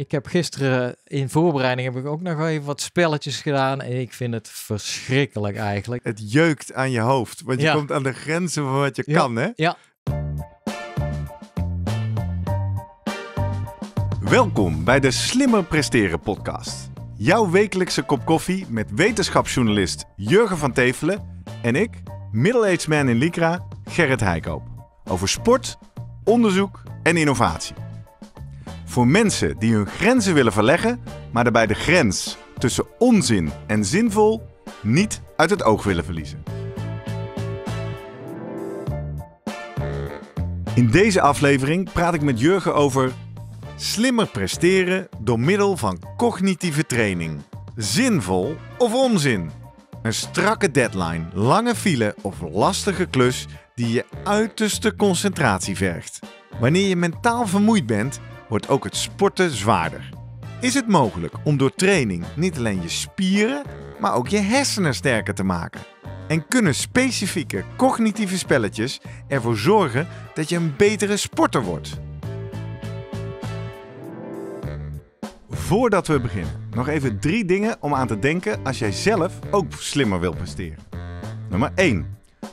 Ik heb gisteren in voorbereiding heb ik ook nog even wat spelletjes gedaan. En ik vind het verschrikkelijk eigenlijk. Het jeukt aan je hoofd. Want je komt aan de grenzen van wat je kan, hè? Ja. Welkom bij de Slimmer Presteren podcast. Jouw wekelijkse kop koffie met wetenschapsjournalist Jurgen van Tevelen en ik, middle-aged man in Lycra, Gerrit Heikoop. Over sport, onderzoek en innovatie voor mensen die hun grenzen willen verleggen, maar daarbij de grens tussen onzin en zinvol niet uit het oog willen verliezen. In deze aflevering praat ik met Jurgen over slimmer presteren door middel van cognitieve training. Zinvol of onzin? Een strakke deadline, lange file of lastige klus die je uiterste concentratie vergt. Wanneer je mentaal vermoeid bent, wordt ook het sporten zwaarder. Is het mogelijk om door training niet alleen je spieren, maar ook je hersenen sterker te maken? En kunnen specifieke cognitieve spelletjes ervoor zorgen dat je een betere sporter wordt? Voordat we beginnen, nog even drie dingen om aan te denken als jij zelf ook slimmer wilt presteren. Nummer 1.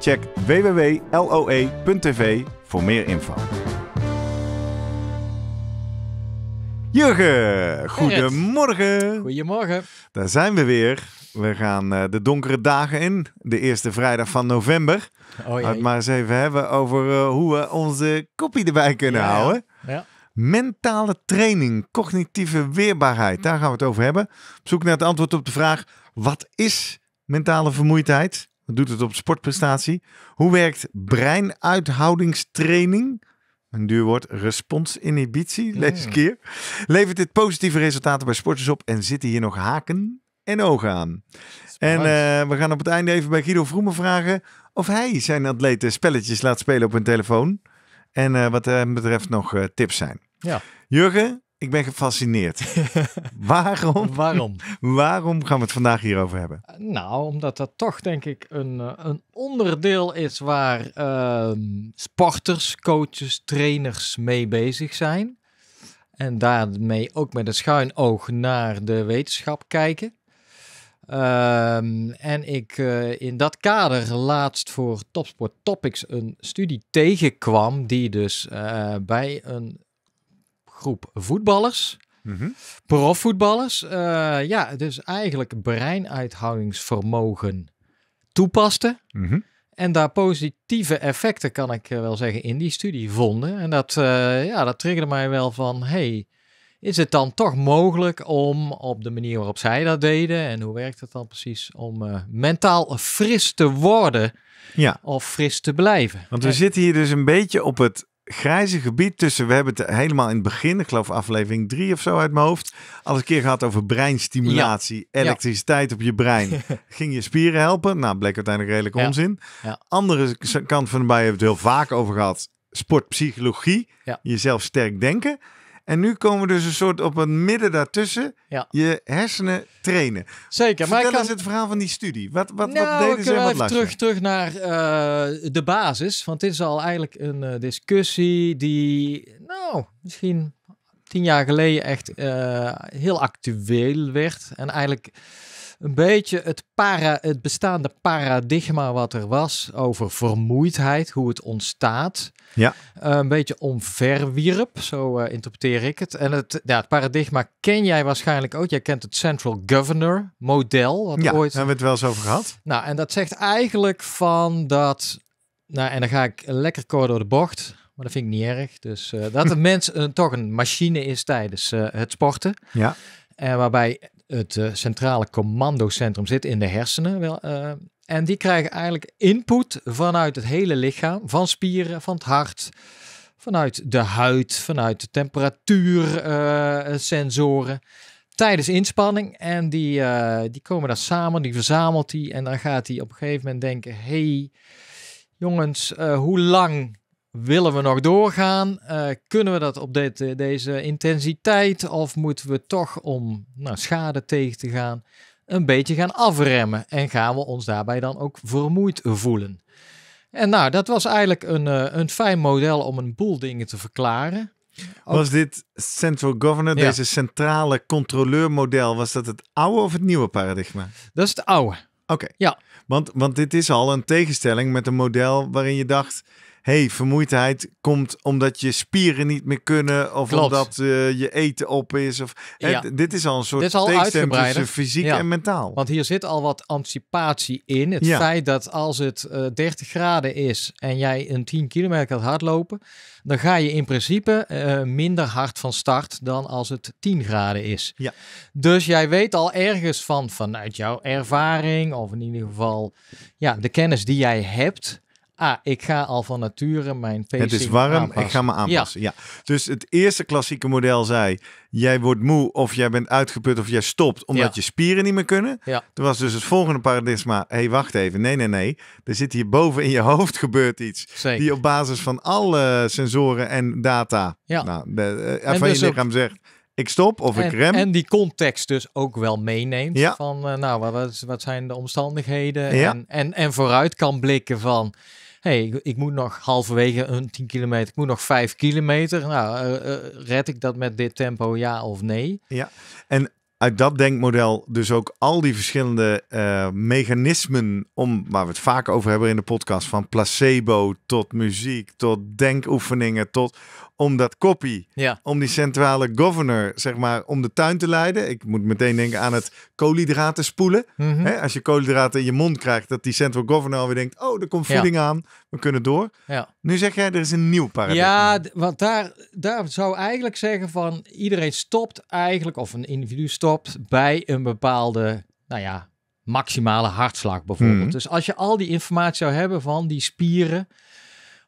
Check www.loe.tv voor meer info. Jurgen, goedemorgen. Goedemorgen. Daar zijn we weer. We gaan eh, de donkere dagen in, de eerste vrijdag van november. Oh, het maar eens even hebben over eh, hoe we onze kopie erbij kunnen houden. ja. Mentale training, cognitieve weerbaarheid, daar gaan we het over hebben. Op zoek naar het antwoord op de vraag: wat is mentale vermoeidheid? doet het op sportprestatie. Hoe werkt breinuithoudingstraining? Een duur woord, responsinhibitie, lees ik Levert dit positieve resultaten bij sporters op en zitten hier nog haken en ogen aan? En eh, we gaan op het einde even bij Guido Vroemen vragen of hij zijn atleten spelletjes laat spelen op hun telefoon. En eh, wat hem betreft nog eh, tips zijn. Ja. Jurgen, ik ben gefascineerd. waarom? Waarom? Waarom gaan we het vandaag hierover hebben? Nou, omdat dat toch denk ik een, eh, een onderdeel is waar ehm, sporters, coaches, trainers mee bezig zijn. En daarmee ook met een schuin oog naar de wetenschap kijken. Ehm, en ik eh, in dat kader laatst voor Topsport Topics een studie tegenkwam, die dus eh, bij een groep voetballers. mm Profvoetballers. Eh, ja, dus eigenlijk breinuithoudingsvermogen toepasten. Mhm. En daar positieve effecten, kan ik eh, wel zeggen, in die studie vonden. En dat, uh, ja, dat triggerde mij wel van, hey, is het dan toch mogelijk om op de manier waarop zij dat deden, en hoe werkt het dan precies, om mentaal fris te worden ja. of fris te blijven? Want we zitten hier dus een beetje op het grijze gebied tussen. We hebben het helemaal in het begin, ik geloof aflevering drie of zo uit mijn hoofd, al een keer gehad over breinstimulatie. Elektriciteit op je brein. Ging je spieren helpen? Nou, bleek uiteindelijk redelijk onzin. Andere kant van de bij hebben we het heel vaak over gehad. Sportpsychologie. Jezelf sterk denken. En nu komen we dus een soort op het midden daartussen ja. je hersenen trainen. Zeker. maar ik kan... eens het verhaal van die studie. Wat, wat, wat nou, deden ze en eh, wat terug, terug naar eh, de basis. Want dit is al eigenlijk een eh, discussie die, nou, misschien tien jaar geleden echt heel actueel werd. En eigenlijk een beetje het, para, het bestaande paradigma wat er was over vermoeidheid, hoe het ontstaat, ja. Eh, een beetje omverwierp, zo eh, interpreteer ik het. En het, ja, het paradigma ken jij waarschijnlijk ook. Jij kent het Central Governor model. Wat ja, ooit... hebben we het wel eens over gehad. Nou, en dat zegt eigenlijk van dat, nou en dan ga ik lekker kort door de bocht, maar dat vind ik niet erg. Dus eh, dat de mens een, toch een machine is tijdens het sporten. Ja. En waarbij het eh, centrale commandocentrum zit in de hersenen. Wel, eh, en die krijgen eigenlijk input vanuit het hele lichaam, van spieren, van het hart, vanuit de huid, vanuit de temperatuursensoren. Eh, uh, tijdens inspanning. En die, die komen daar samen, die verzamelt hij. En dan gaat hij op een gegeven moment denken: hey, jongens, hoe lang Willen we nog doorgaan? Uh, kunnen we dat op dit, deze intensiteit? Of moeten we toch om nou, schade tegen te gaan een beetje gaan afremmen? En gaan we ons daarbij dan ook vermoeid voelen? En nou, dat was eigenlijk een, eh, een fijn model om een boel dingen te verklaren. Was dit central governor, deze centrale controleurmodel, was dat het oude of het nieuwe paradigma? Dat is het oude. Oké. Ja. Want, want dit is al een tegenstelling met een model waarin je dacht, hey, vermoeidheid komt omdat je spieren niet meer kunnen of omdat eh, je eten op is. Of, dit is al een soort tegenstelling tussen fysiek en mentaal. Want hier zit al wat anticipatie in. Het ja. feit dat als het 30 eh, graden is en jij een 10 kilometer gaat hardlopen, dan ga je in principe eh, minder hard van start dan als het 10 graden is. Ja. Dus jij weet al ergens van, vanuit jouw ervaring of in ieder geval ja, de kennis die jij hebt ah, ik ga al van nature mijn Het is warm, ik ga me aanpassen. Ja. Dus het eerste klassieke model zei, jij wordt moe of jij bent uitgeput of jij stopt omdat je spieren niet meer kunnen. Ja. Toen was dus het volgende paradigma, hé hey, wacht even, nee, nee, nee. Er zit hier boven in je hoofd gebeurt iets Zeker. die op basis van alle sensoren en data ja. nou, eh, van dus je lichaam zegt, ik stop of ik rem. En die context dus ook wel meeneemt. Ja. Van, eh, nou, wat, wat zijn de omstandigheden? En, en, en vooruit kan blikken van, nee, ik, moet nog halverwege een 10 kilometer, ik moet nog 5 kilometer. Nou, eh, eh, red ik dat met dit tempo, ja of nee? Ja, en uit dat denkmodel dus ook al die verschillende eh, mechanismen om, waar we het vaak over hebben in de podcast, van placebo tot muziek, tot denkoefeningen, tot om dat koppie, ja. om die centrale governor, zeg maar, om de tuin te leiden. Ik moet meteen denken aan het koolhydraten spoelen. Mhm. als je koolhydraten in je mond krijgt, dat die central governor alweer denkt, oh, er komt voeding aan, we kunnen door. Ja. Nu zeg jij, er is een nieuw paradigma. Ja, want daar, daar zou eigenlijk zeggen van, iedereen stopt eigenlijk, of een individu stopt bij een bepaalde, nou ja, maximale hartslag bijvoorbeeld. Mhm. Dus als je al die informatie zou hebben van die spieren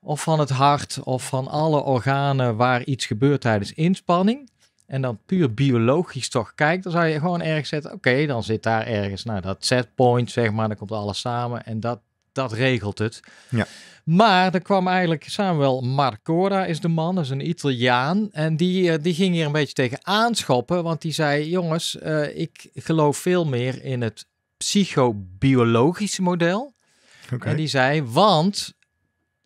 of van het hart of van alle organen waar iets gebeurt tijdens inspanning. En dan puur biologisch toch kijkt, dan zou je gewoon ergens zetten. Oké, dan zit daar ergens, nou dat setpoint zeg maar, dan komt alles samen en dat, dat regelt het. Ja. Maar er kwam eigenlijk Samuel Marcora is de man, dat is een Italiaan. En die, eh, die ging hier een beetje tegen aanschoppen, want die zei, jongens, eh, ik geloof veel meer in het psychobiologische model. En die zei, want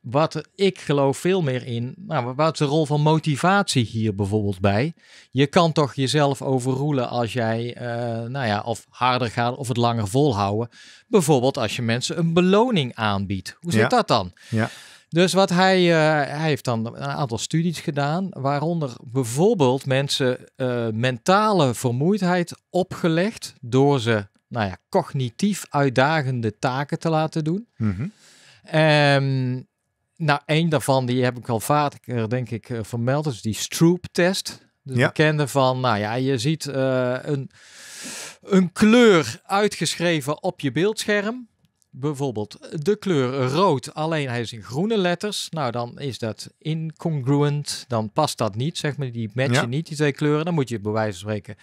wat ik geloof veel meer in, nou, wat is de rol van motivatie hier bijvoorbeeld bij? Je kan toch jezelf overroelen als jij, eh, nou ja, of harder gaat of het langer volhouden. Bijvoorbeeld als je mensen een beloning aanbiedt. Hoe zit dat dan? Ja. Dus wat hij, eh, hij heeft dan een aantal studies gedaan, waaronder bijvoorbeeld mensen eh, mentale vermoeidheid opgelegd door ze, nou ja, cognitief uitdagende taken te laten doen. Mm nou, één daarvan, die heb ik al vaak, denk ik, eh, vermeld. Dus die Stroop-test. De ja. bekende van, nou ja, je ziet eh, een, een kleur uitgeschreven op je beeldscherm. Bijvoorbeeld de kleur rood, alleen hij is in groene letters. Nou, dan is dat incongruent. Dan past dat niet, zeg maar. Die matchen ja. niet, die twee kleuren. Dan moet je bij wijze van spreken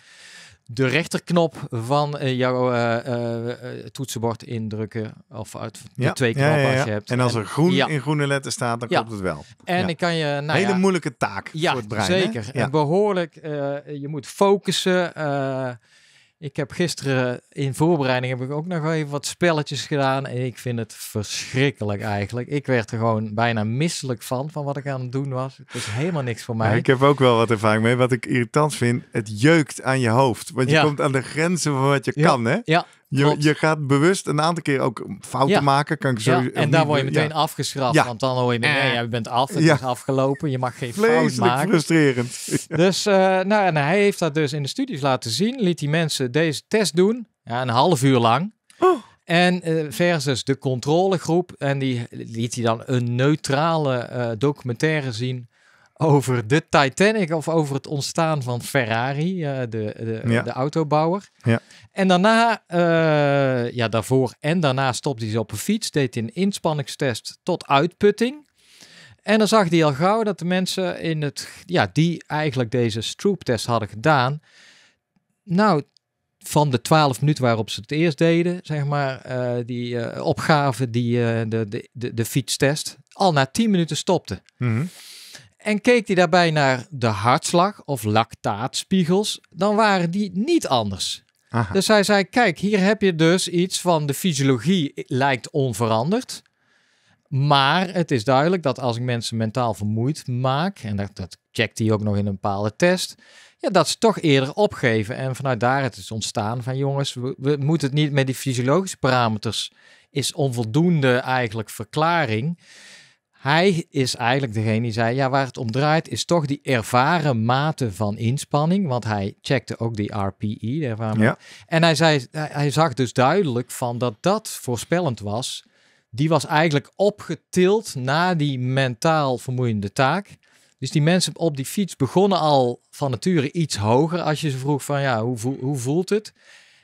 de rechterknop van eh, jouw eh, eh, toetsenbord indrukken. Of uit de twee knoppen als je hebt. En als er groen in groene letters staat, dan klopt het wel. En ik kan je... Nou Hele moeilijke taak voor het brein. Zeker. En behoorlijk, je moet focussen ik heb gisteren in voorbereiding heb ik ook nog even wat spelletjes gedaan. En ik vind het verschrikkelijk eigenlijk. Ik werd er gewoon bijna misselijk van, van wat ik aan het doen was. Het is helemaal niks voor mij. ik heb ook wel wat ervaring mee. Wat ik irritant vind, het jeukt aan je hoofd. Want je komt aan de grenzen van wat je kan, hè? Ja. Je, je, gaat bewust een aantal keer ook fouten maken. Kan ik zo, En daar word je eh, meteen ja. afgeschrapt. Want dan hoor je nee, je bent af, het is afgelopen. Je mag geen fout maken. frustrerend. Dus uh, nou, hij heeft dat dus in de studies laten zien. Liet die mensen deze test doen. Ja, een half uur lang. Oh. En eh, versus de controlegroep. En die liet hij dan een neutrale documentaire zien over de Titanic of over het ontstaan van Ferrari, eh, de, de, de, autobouwer. Ja. En daarna, eh, ja, daarvoor en daarna stopte hij op een fiets, deed een inspanningstest tot uitputting. En dan zag hij al gauw dat de mensen in het, ja, die eigenlijk deze strooptest hadden gedaan, nou, van de twaalf minuten waarop ze het eerst deden, zeg maar, eh, die opgaven, die, de, de, de, fietstest, al na tien minuten stopte. Mm en keek hij daarbij naar de hartslag of lactaatspiegels, dan waren die niet anders. Dus hij zei: Kijk, hier heb je dus iets van de fysiologie eh, lijkt onveranderd. Maar het is duidelijk dat als ik mensen mentaal vermoeid maak, en dat, dat checkt hij ook nog in een bepaalde test, ja, dat ze toch eerder opgeven. En vanuit daar het is ontstaan van jongens, we, we moeten het niet met die fysiologische parameters, is onvoldoende eigenlijk verklaring hij is eigenlijk degene die zei: ja, waar het om draait is toch die ervaren mate van inspanning. Want hij checkte ook die RPE. De ervaren En hij, zei, hij zag dus duidelijk van dat dat voorspellend was. Die was eigenlijk opgetild na die mentaal vermoeiende taak. Dus die mensen op die fiets begonnen al van nature iets hoger. Als je ze vroeg van ja, hoe, hoe voelt het?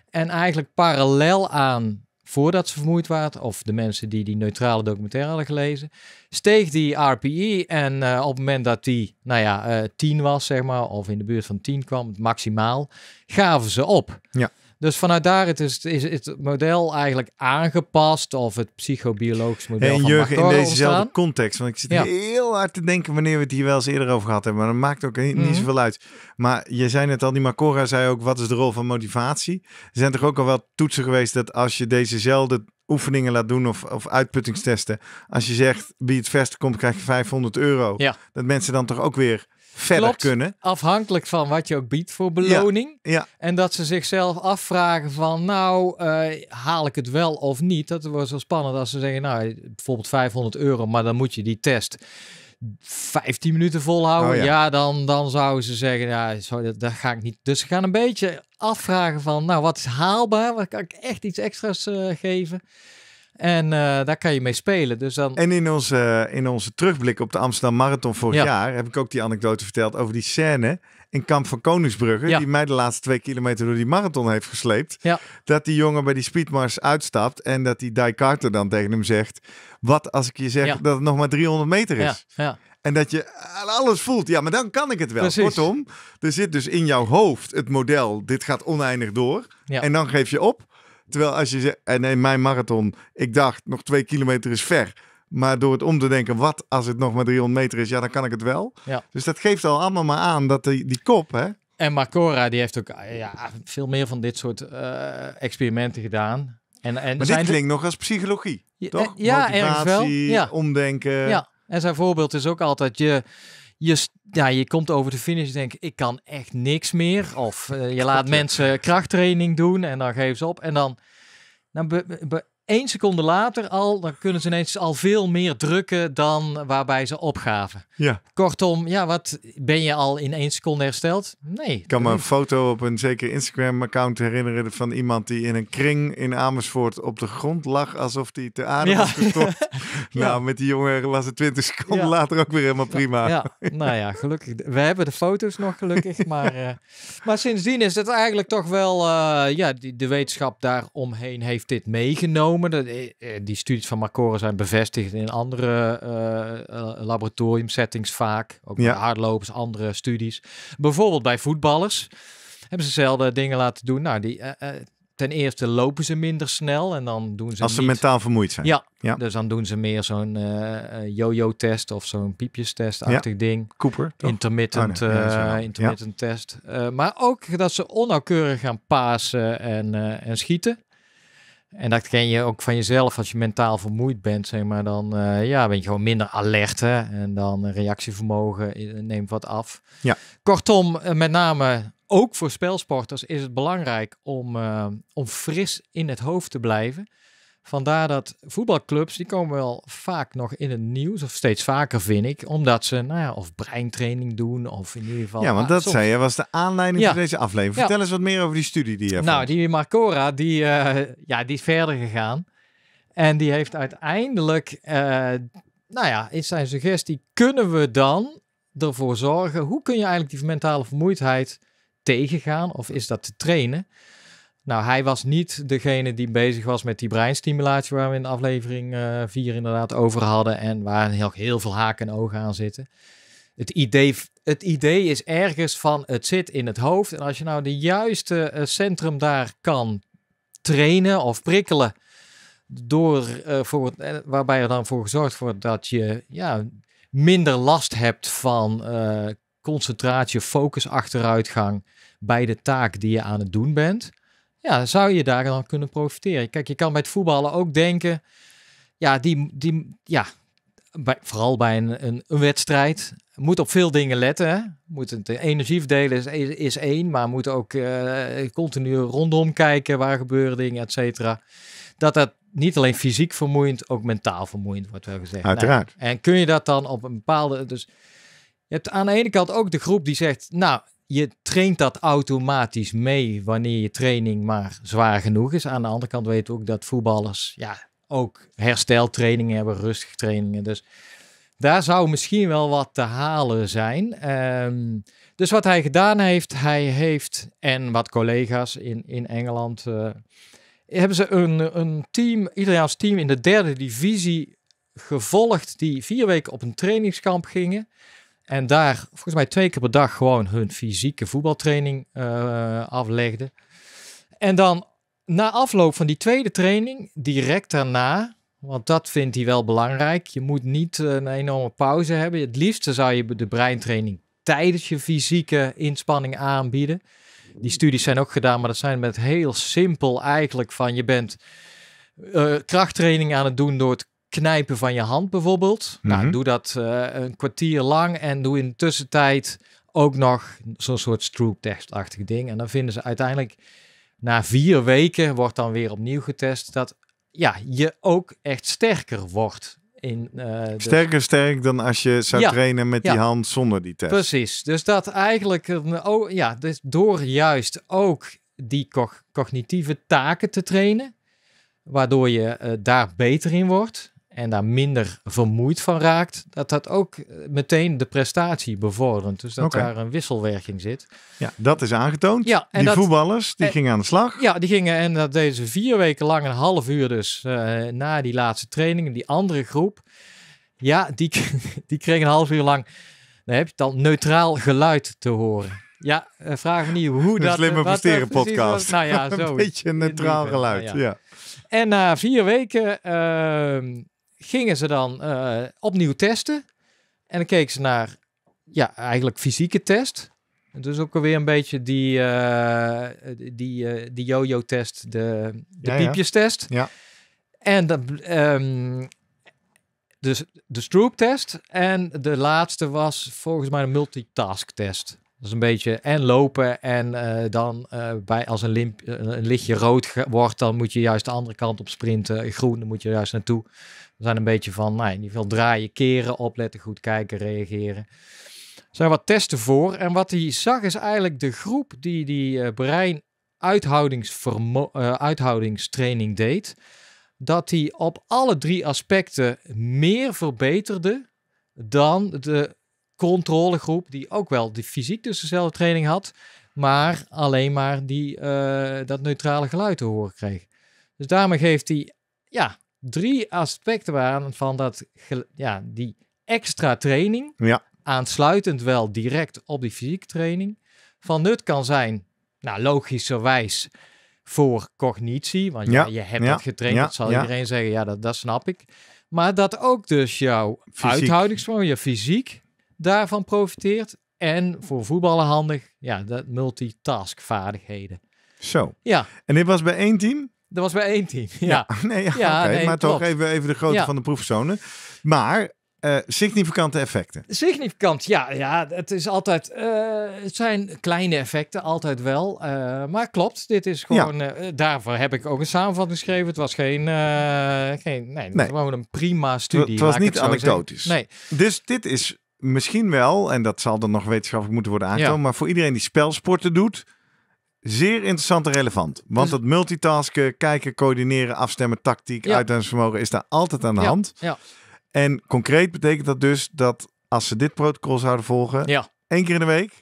En eigenlijk parallel aan voordat ze vermoeid waren, of de mensen die die neutrale documentaire hadden gelezen, steeg die RPI. En eh, op het moment dat die, nou ja, uh, was, zeg maar, of in de buurt van 10 kwam, maximaal, gaven ze op. Ja. Dus vanuit daar het is, het model eigenlijk aangepast of het psychobiologisch model. En Jurgen, in dezezelfde context, want ik zit heel hard te denken wanneer we het hier wel eens eerder over gehad hebben, maar dat maakt ook niet, mhm. zoveel uit. Maar je zei net al, die Macora zei ook, wat is de rol van motivatie? Er zijn toch ook al wel toetsen geweest dat als je dezezelfde oefeningen laat doen of, of uitputtingstesten, als je zegt wie het verste komt krijg je 500 euro, dat mensen dan toch ook weer verder Klopt, kunnen. Afhankelijk van wat je ook biedt voor beloning. Ja, En dat ze zichzelf afvragen van nou eh, haal ik het wel of niet. Dat wordt zo spannend als ze zeggen nou bijvoorbeeld 500 euro, maar dan moet je die test 15 minuten volhouden. Oh ja. dan, dan zouden ze zeggen ja, sorry, dat, dat ga ik niet. Dus ze gaan een beetje afvragen van nou wat is haalbaar? Wat kan ik echt iets extra's eh, geven? En eh, daar kan je mee spelen. Dus dan... En in onze, in onze terugblik op de Amsterdam Marathon vorig jaar heb ik ook die anekdote verteld over die scène in Kamp van Koningsbrugge, die mij de laatste twee kilometer door die marathon heeft gesleept. Ja. Dat die jongen bij die speedmars uitstapt en dat die Die Carter dan tegen hem zegt: Wat als ik je zeg dat het nog maar 300 meter is? Ja. En dat je alles voelt. Ja, maar dan kan ik het wel. Kortom, er zit dus in jouw hoofd het model: dit gaat oneindig door. En dan geef je op. Terwijl als je zegt, en eh, nee, mijn marathon, ik dacht nog twee kilometer is ver. Maar door het om te denken, wat als het nog maar 300 meter is, ja, dan kan ik het wel. Ja. Dus dat geeft al allemaal maar aan dat die, die kop, hè. En Marcora, die heeft ook eh, ja, veel meer van dit soort eh, experimenten gedaan. En, en maar zijn dit klinkt nog als psychologie, ja, toch? Ja, Motivatie, wel. Ja. omdenken. Ja, en zijn voorbeeld is ook altijd je je, ja, je komt over de finish en denkt, ik kan echt niks meer. Of eh, je laat mensen krachttraining doen en dan geven ze op. En dan, dan één seconde later al, dan kunnen ze ineens al veel meer drukken dan waarbij ze opgaven. Ja. Kortom, ja, wat ben je al in één seconde hersteld? Nee. Ik kan me een foto op een zeker Instagram-account herinneren van iemand die in een kring in Amersfoort op de grond lag alsof hij te aarde ja. was ja. Nou, met die jongen was het 20 seconden later ook weer helemaal prima. Ja. Nou ja, gelukkig. We hebben de foto's nog gelukkig, maar, eh, maar sindsdien is het eigenlijk toch wel, eh, ja, die, de wetenschap daaromheen heeft dit meegenomen. Eh, eh, die studies van Marcoren zijn bevestigd in andere uh, laboratoriumsettings vaak. Ook ja. hardlopers, andere studies. Bijvoorbeeld bij voetballers hebben ze zelden dingen laten doen. Nou, die, ten eerste lopen ze minder snel en dan doen ze. Als ze mentaal vermoeid zijn. Ja, Dus dan doen ze meer zo'n jojo yo-yo-test of zo'n piepjes achtig ja. ding. Cooper. Intermittent, oh, intermittent test. maar ook dat ze onnauwkeurig gaan pasen en, en schieten. En dat ken je ook van jezelf als je mentaal vermoeid bent, zeg maar. Dan eh, ja, ben je gewoon minder alert hè? en dan reactievermogen eh, neemt wat af. Ja. Kortom, eh, met name ook voor spelsporters is het belangrijk om, om fris in het hoofd te blijven. Vandaar dat voetbalclubs, die komen wel vaak nog in het nieuws, of steeds vaker vind ik, omdat ze, nou ja, of breintraining doen, of in ieder geval... Ja, want ah, dat zei je, was de aanleiding voor deze aflevering. Vertel eens wat meer over die studie die je Nou, die Marcora, die, eh, ja, die is verder gegaan. En die heeft uiteindelijk, eh, nou ja, is zijn suggestie, kunnen we dan ervoor zorgen, hoe kun je eigenlijk die mentale vermoeidheid tegengaan, of is dat te trainen? Nou, hij was niet degene die bezig was met die breinstimulatie waar we in aflevering 4 eh, inderdaad over hadden en waar heel, heel veel haken en ogen aan zitten. Het idee, het idee is ergens van het zit in het hoofd en als je nou de juiste eh, centrum daar kan trainen of prikkelen, door, uh, voor, waarbij er dan voor gezorgd wordt dat je ja, minder last hebt van concentratie, focus, achteruitgang bij de taak die je aan het doen bent ja, zou je daar dan kunnen profiteren? Kijk, je kan bij het voetballen ook denken, ja, die, die, ja bij, vooral bij een, een, wedstrijd, moet op veel dingen letten. Moet het energie verdelen is, is, één, maar moet ook eh, continu rondom kijken, waar gebeuren dingen, et cetera. Dat dat niet alleen fysiek vermoeiend, ook mentaal vermoeiend wordt wel gezegd. Nou, Uiteraard. en kun je dat dan op een bepaalde... Dus je hebt aan de ene kant ook de groep die zegt, nou, je traint dat automatisch mee wanneer je training maar zwaar genoeg is. Aan de andere kant weten we ook dat voetballers ja, ook hersteltrainingen hebben, rustige trainingen. Dus daar zou misschien wel wat te halen zijn. Ehm, dus wat hij gedaan heeft, hij heeft en wat collega's in, in Engeland eh, hebben ze een, een team, Italiaans team in de derde divisie gevolgd die vier weken op een trainingskamp gingen. En daar volgens mij twee keer per dag gewoon hun fysieke voetbaltraining uh, eh, aflegden. En dan na afloop van die tweede training, direct daarna, want dat vindt hij wel belangrijk. Je moet niet eh, een enorme pauze hebben. Het liefste zou je de breintraining tijdens je fysieke inspanning aanbieden. Die studies zijn ook gedaan, maar dat zijn met heel simpel eigenlijk van je bent eh, krachttraining aan het doen door het knijpen van je hand bijvoorbeeld. Nou, mhm. doe dat eh, een kwartier lang en doe in de tussentijd ook nog zo'n soort stroop testachtig ding. En dan vinden ze uiteindelijk na vier weken wordt dan weer opnieuw getest dat ja, je ook echt sterker wordt. In, uh, sterker sterk dan als je zou trainen met die hand zonder die test. Precies. Dus dat eigenlijk, oh, ja, dus door juist ook die cognitieve taken te trainen, waardoor je daar beter in wordt en daar minder vermoeid van raakt, dat dat ook eh, meteen de prestatie bevordert. Dus dat daar een wisselwerking zit. Ja, dat is aangetoond. Ja, en die voetballers, die gingen aan de slag. Ja, die gingen en dat deze vier weken lang, een half uur dus, eh, na die laatste training, die andere groep, ja, die, die kreeg een half uur lang, dan heb je dan neutraal geluid te horen. Ja, eh, vraag me niet hoe dat... Een slimme presteren podcast. nou ja, zo. een beetje neutraal geluid, ja. En na vier weken ehm, gingen ze dan eh, opnieuw testen. En dan keken ze naar, ja, eigenlijk fysieke test. Dus ook alweer een beetje die, uh, die, eh, die yo-yo-test, de, de ja, Ja. ja. En dan ehm, dus de Stroop-test. En de laatste was volgens mij een multitask-test. Dat is een beetje en lopen en eh, dan eh, bij, als een, limp, eh, een, lichtje rood wordt, dan moet je juist de andere kant op sprinten. Groen, dan moet je juist naartoe. We zijn een beetje van, nou, in ieder geval draaien, keren, opletten, goed kijken, reageren. Er zijn wat testen voor. En wat hij zag is eigenlijk de groep die die uh, brein uithoudingstraining deed. Dat die op alle drie aspecten meer verbeterde dan de controlegroep die ook wel de fysiek dus dezelfde training had, maar alleen maar die, eh, dat neutrale geluid te horen kreeg. Dus daarmee geeft hij ja, drie aspecten aan van dat, ja, die extra training, ja. aansluitend wel direct op die fysieke training, van nut kan zijn, nou logischerwijs, voor cognitie, want ja, je hebt het getraind, dat zal iedereen zeggen, ja dat, dat snap ik. Maar dat ook dus jouw uithoudingsvermogen, je fysiek daarvan profiteert. En voor voetballen handig, ja, dat multitaskvaardigheden. Zo. Ja. En dit was bij één team? Dat was bij één team, ja. nee, ja, ja maar toch even, even de grootte van de proefpersonen. Maar eh, significante effecten. Significant, ja. ja het, is altijd, eh, het zijn kleine effecten, altijd wel. Eh, maar klopt, dit is gewoon... daarvoor heb ik ook een samenvatting geschreven. Het was geen... geen nee, nee. gewoon een prima studie. Het was niet anekdotisch. Nee. Dus dit is misschien wel, en dat zal dan nog wetenschappelijk moeten worden aangetoond, maar voor iedereen die spelsporten doet, zeer interessant en relevant. Want dus- het multitasken, kijken, coördineren, afstemmen, tactiek, ja. vermogen is daar altijd aan de hand. Ja. En concreet betekent dat dus dat als ze dit protocol zouden volgen, één keer in de week,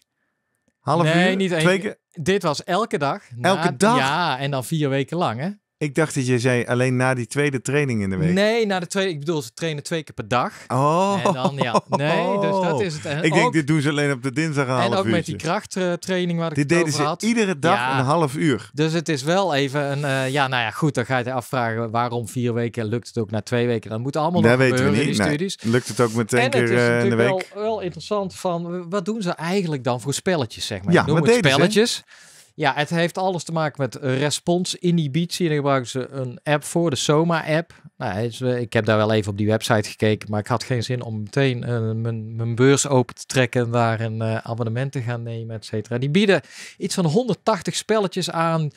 half nee, uur, twee keer. Dit was elke dag. Elke dag? Ja, en dan vier weken lang, hè? Ik dacht dat je zei alleen na die tweede training in de week. Nee, na de tweede. Ik bedoel, ze trainen twee keer per dag. Oh. En dan, ja. Nee, dus dat is het. ik denk, dit doen ze alleen op de dinsdag een En ook met die krachttraining waar ik het over deden had. Ze iedere dag een half uur. Dus het is wel even een... Eh, ja, nou ja, goed. Dan ga je afvragen waarom vier weken lukt het ook na twee weken. Dat moet allemaal nog weten we niet. studies. lukt het ook meteen en keer het is uh, in de week. Wel, wel interessant van, wat doen ze eigenlijk dan voor spelletjes, zeg maar? Ja, ik het spelletjes. Ze? Ja, het heeft alles te maken met respons inhibitie. Daar gebruiken ze een app voor, de Soma-app. Nou, eh, ik heb daar wel even op die website gekeken, maar ik had geen zin om meteen eh, mijn, beurs open te trekken en daar een eh, abonnement te gaan nemen, et cetera. Die bieden iets van 180 spelletjes aan,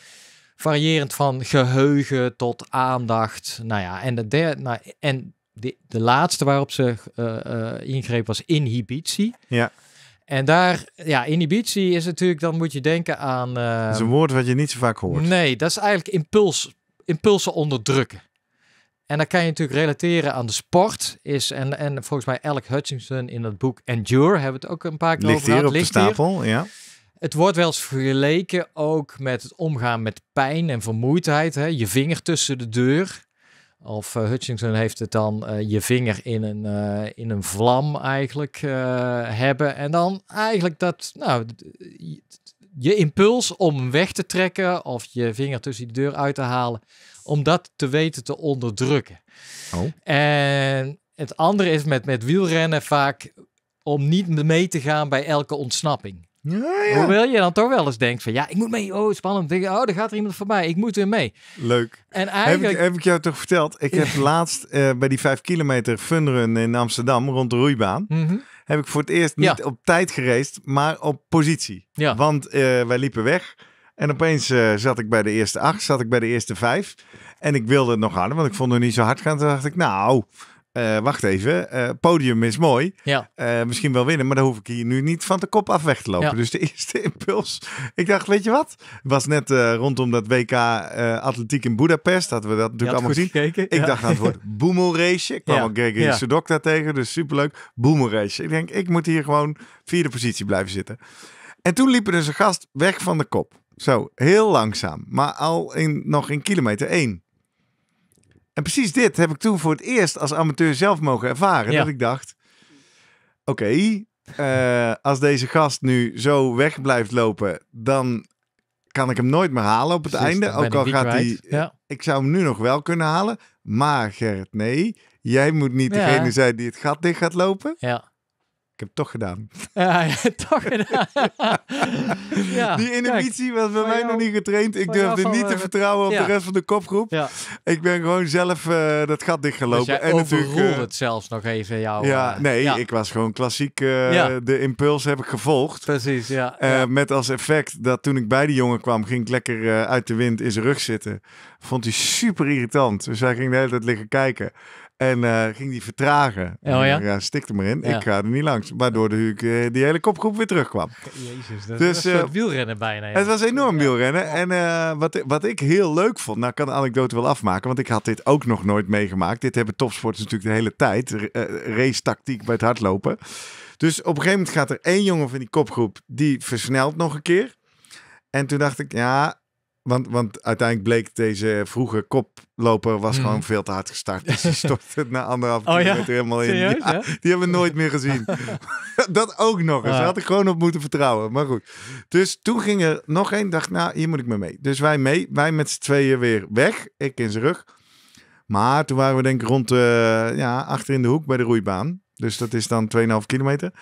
variërend van geheugen tot aandacht. Nou ja, en de, derde, nou, en de, laatste waarop ze uh, ingreep was inhibitie. Ja. En daar, ja, inhibitie is natuurlijk, dan moet je denken aan... Uh, dat is een ehm, woord wat je niet zo vaak hoort. Nee, dat is eigenlijk impuls, impulsen onderdrukken. En dan kan je natuurlijk relateren aan de sport. Is, en, en volgens mij Alec Hutchinson in dat boek Endure hebben we het ook een paar keer over gehad. hier op de stapel, ja. Het wordt wel eens vergeleken ook met het omgaan met pijn en vermoeidheid. Hè? Je vinger tussen de deur. Of eh, Hutchinson heeft het dan eh, je vinger in een, eh, in een vlam eigenlijk hebben. En dan eigenlijk dat, nou, je impuls om weg te trekken of je vinger tussen de deur uit te halen, om dat te weten te onderdrukken. Oh. En het andere is met, met wielrennen vaak om niet mee te gaan bij elke ontsnapping. Ja, ja. Hoewel je dan toch wel eens denkt van ja, ik moet mee. Oh, spannend. oh, er gaat er iemand voorbij. Ik moet weer mee. Leuk. En eigenlijk... heb, ik, jou toch verteld? Ik heb laatst eh, bij die 5 kilometer funrun in Amsterdam rond de roeibaan. Mhm. Heb ik voor het eerst niet op tijd gereest, maar op positie. Want eh, wij liepen weg. En opeens eh, zat ik bij de eerste acht, zat ik bij de eerste vijf. En ik wilde het nog harder, want ik vond het niet zo hard gaan. Toen dacht ik, nou, eh, wacht even, eh, podium is mooi. Ja. Eh, misschien wel winnen, maar dan hoef ik hier nu niet van de kop af weg te lopen. Dus de eerste impuls. Ik dacht, weet je wat? was net rondom dat WK Atletiek in Budapest. Hadden we dat natuurlijk allemaal gezien. Gekeken, ik dacht, aan het woord race. Ik kwam ook Gregory Sedok daar tegen, dus superleuk. Boemel race. Ik denk, ik moet hier gewoon vierde positie blijven zitten. En toen liep er dus een gast weg van de kop. Zo, heel langzaam. Maar al in, nog in kilometer één. En precies dit heb ik toen voor het eerst als amateur zelf mogen ervaren. Dat ik dacht, oké, eh, als deze gast nu zo weg blijft lopen, dan kan ik hem nooit meer halen op het einde. Ook al gaat hij... Ja. Ik zou hem nu nog wel kunnen halen. Maar Gerrit, nee. Jij moet niet degene zijn die het gat dicht gaat lopen. Ja. Ik heb het toch gedaan. Ja, toch gedaan. ja, die inhibitie was bij mij nog niet getraind. Ik durfde niet te eh, vertrouwen op de rest van de kopgroep. Ja. Ik ben gewoon zelf eh, dat gat dichtgelopen. gelopen. Dus en natuurlijk eh, het zelfs nog even jou. Ja, nee, ik was gewoon klassiek. De impuls heb ik gevolgd. Precies, ja. Met als effect dat toen ik bij die jongen kwam, ging ik lekker uit de wind in zijn rug zitten. Vond hij super irritant. Dus hij ging de hele tijd liggen kijken. En eh, ging die vertragen. Oh, eh, ja? stikte maar in. Ik ga er niet langs. Waardoor de, eh, die hele kopgroep weer terugkwam. Jezus, dat dus, was een wielrennen bijna. Het was enorm wielrennen. En wat, wat ik heel leuk vond, nou ik kan de anekdote wel afmaken, want ik had dit ook nog nooit meegemaakt. Dit hebben topsporters natuurlijk de hele tijd. race tactiek bij het hardlopen. Dus op een gegeven moment gaat er één jongen van die kopgroep, die versnelt nog een keer. En toen dacht ik, ja, want, want uiteindelijk bleek deze vroege koploper was hmm. gewoon veel te hard gestart. Dus die stortte na anderhalf oh, kilometer helemaal in. Die hebben we nooit meer gezien. dat ook nog eens. Daar ah. had ik gewoon op moeten vertrouwen. Maar goed. Dus toen ging er nog één. Dacht, nou, hier moet ik mee mee. Dus wij mee. Wij met z'n tweeën weer weg. Ik in zijn rug. Maar toen waren we denk ik rond, ja, achter in de hoek bij de roeibaan. Dus dat is dan 2,5 kilometer.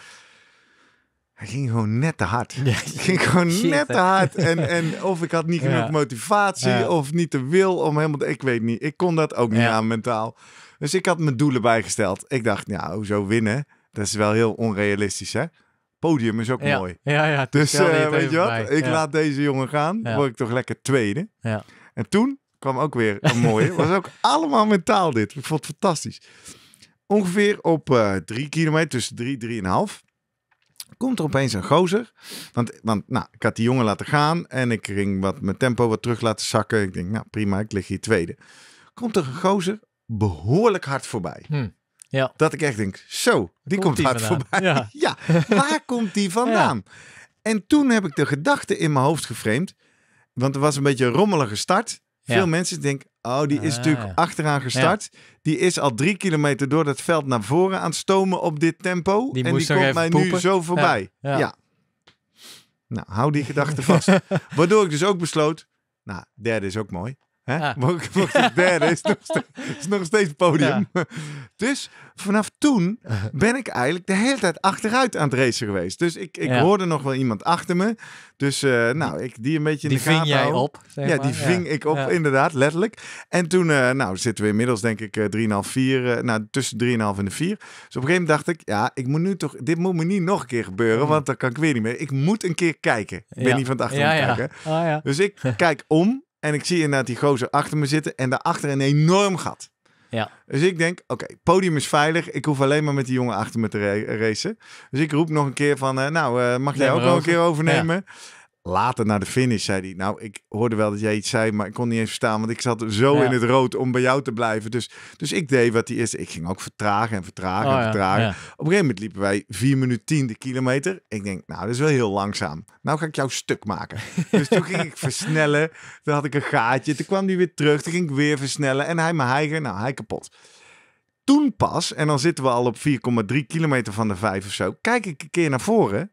Hij ging gewoon net te hard. Ja, ging gewoon net te hard. En, en of ik had niet genoeg motivatie, of niet de wil om helemaal. Ik weet niet. Ik kon dat ook niet aan mentaal. Dus ik had mijn doelen bijgesteld. Ik dacht, nou, zo winnen? Dat is wel heel onrealistisch, hè? Podium is ook mooi. Ja, ja. Dus eh, weet je wat? Ik laat deze jongen gaan. Word ik toch lekker tweede. Ja. En toen kwam ook weer een mooie. was ook allemaal mentaal dit. Ik vond het fantastisch. Ongeveer op eh, drie kilometer, tussen drie, half komt er opeens een gozer. Want, want nou, ik had die jongen laten gaan en ik ging wat, mijn tempo wat terug laten zakken. Ik denk, nou prima, ik lig hier tweede. Komt er een gozer behoorlijk hard voorbij. Hm. Ja. Dat ik echt denk, zo, die komt, hard voorbij. Ja. waar komt die vandaan? En toen heb ik de gedachte in mijn hoofd geframed. Want er was een beetje een rommelige start. Veel mensen denken, Oh, die is ah. natuurlijk achteraan gestart. Die is al drie kilometer door dat veld naar voren aan het stomen op dit tempo. Die en die komt mij nu zo voorbij. Ja. ja. Nou, hou die gedachte vast. Waardoor ik dus ook besloot, nou, derde is ook mooi. Hè? Ah. derde is nog steeds, is podium. Dus vanaf toen ben ik eigenlijk de hele tijd achteruit aan het racen geweest. Dus ik, ik hoorde nog wel iemand achter me. Dus eh, nou, ik die een beetje in die ving jij op, Ja, die ving ik op, inderdaad, letterlijk. En toen, uh, nou, zitten we inmiddels denk ik 3,5, eh, 4. nou, tussen 3,5 en de 4. Dus op een gegeven moment dacht ik, ja, ik moet nu toch, dit moet me niet nog een keer gebeuren. Hmm. Want dan kan ik weer niet meer. Ik moet een keer kijken. Ik ben niet van het achteruit kijken. Ah, dus ik kijk om en ik zie inderdaad die gozer achter me zitten en daarachter een enorm gat. Ja. Dus ik denk, oké, podium is veilig. Ik hoef alleen maar met die jongen achter me te racen. Dus ik roep nog een keer van, eh, nou, eh, mag jij ook nog een keer overnemen? Ja. Later naar de finish zei hij, nou, ik hoorde wel dat jij iets zei, maar ik kon niet eens verstaan, want ik zat zo in het rood om bij jou te blijven. Dus, dus ik deed wat hij is. Ik ging ook vertragen en vertragen en oh vertragen. Op een gegeven moment liepen wij 4 minuten 10 de kilometer. Ik denk, nou, dat is wel heel langzaam. Nou ga ik jou stuk maken. dus toen ging ik versnellen. Dan had ik een gaatje. Toen kwam hij weer terug. Toen ging ik weer versnellen. En hij mijn hijgen. Nou, hij kapot toen pas, en dan zitten we al op 4,3 kilometer van de vijf of zo, kijk ik een keer naar voren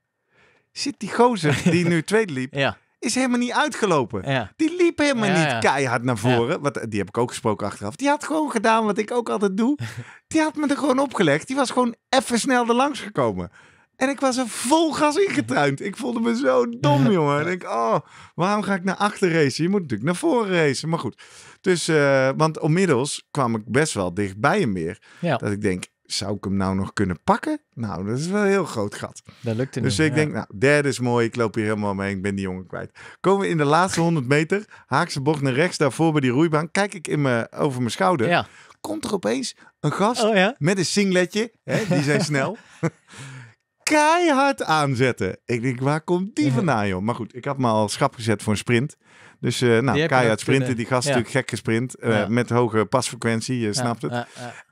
zit die gozer die nu tweede liep, ja. is helemaal niet uitgelopen. Ja. Die liep helemaal niet keihard naar voren. Wat, die heb ik ook gesproken achteraf. Die had gewoon gedaan wat ik ook altijd doe. Die had me er gewoon opgelegd. Die was gewoon even snel er langs gekomen. En ik was er vol gas ingetruind. Ik voelde me zo dom, jongen. En ik, oh, waarom ga ik naar achter racen? Je moet natuurlijk naar voren racen. Maar goed. Dus, uh, want onmiddels kwam ik best wel dichtbij hem weer. Dat ik denk, zou ik hem nou nog kunnen pakken? Nou, dat is wel een heel groot gat. Dat lukte dus niet. Dus ik denk, nou, derde is mooi. Ik loop hier helemaal mee. Ik ben die jongen kwijt. Komen we in de laatste 100 meter. Haakse bocht naar rechts. Daarvoor bij die roeibaan. Kijk ik in me, over mijn schouder. Ja. Komt er opeens een gast oh, met een singletje. Hè, die zijn snel. Keihard aanzetten. Ik denk, waar komt die vandaan, joh? Maar goed, ik had me al schap gezet voor een sprint. Dus uh, nou, keihard sprinten. Die gast natuurlijk gek gesprint. Eh, met hoge pasfrequentie, je snapt het.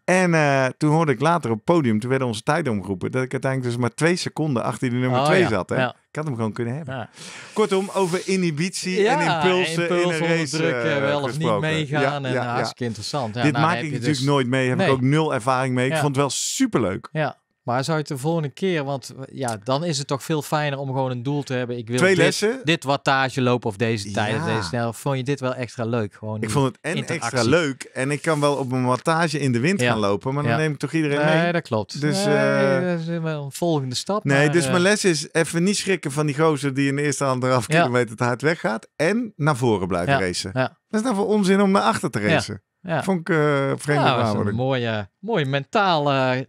En eh, toen hoorde ik later op het podium, toen werden onze tijden omgeroepen, dat ik uiteindelijk dus maar twee seconden achter die nummer oh, twee zat. Hè? Ik had hem gewoon kunnen hebben. Kortom, over inhibitie en impulsen in een race wel of niet meegaan en hartstikke interessant. Dit nou, maak ik natuurlijk dus- nooit mee, heb ik ook nul ervaring mee. Ik vond het wel superleuk. Ja. Maar zou je het de volgende keer, want eh, ja, dan is het toch veel fijner om gewoon een doel te hebben. Ik wil Twee dit, lessen. dit wattage lopen of deze tijd, deze snel. Vond je dit wel extra leuk? Gewoon ik vond het en extra leuk en ik kan wel op een wattage in de wind gaan lopen, maar dan neem ik toch iedereen mee. Nee, dat klopt. Dus, eh, dat is wel een volgende stap. Nee, dus mijn eh, les is even niet schrikken van die gozer die in de eerste anderhalf kilometer het hard weggaat en naar voren blijven racen. Dat is nou voor onzin om naar achter te racen. Vond ik vreemd ja, dat mentaal. een mooie, mooie mentale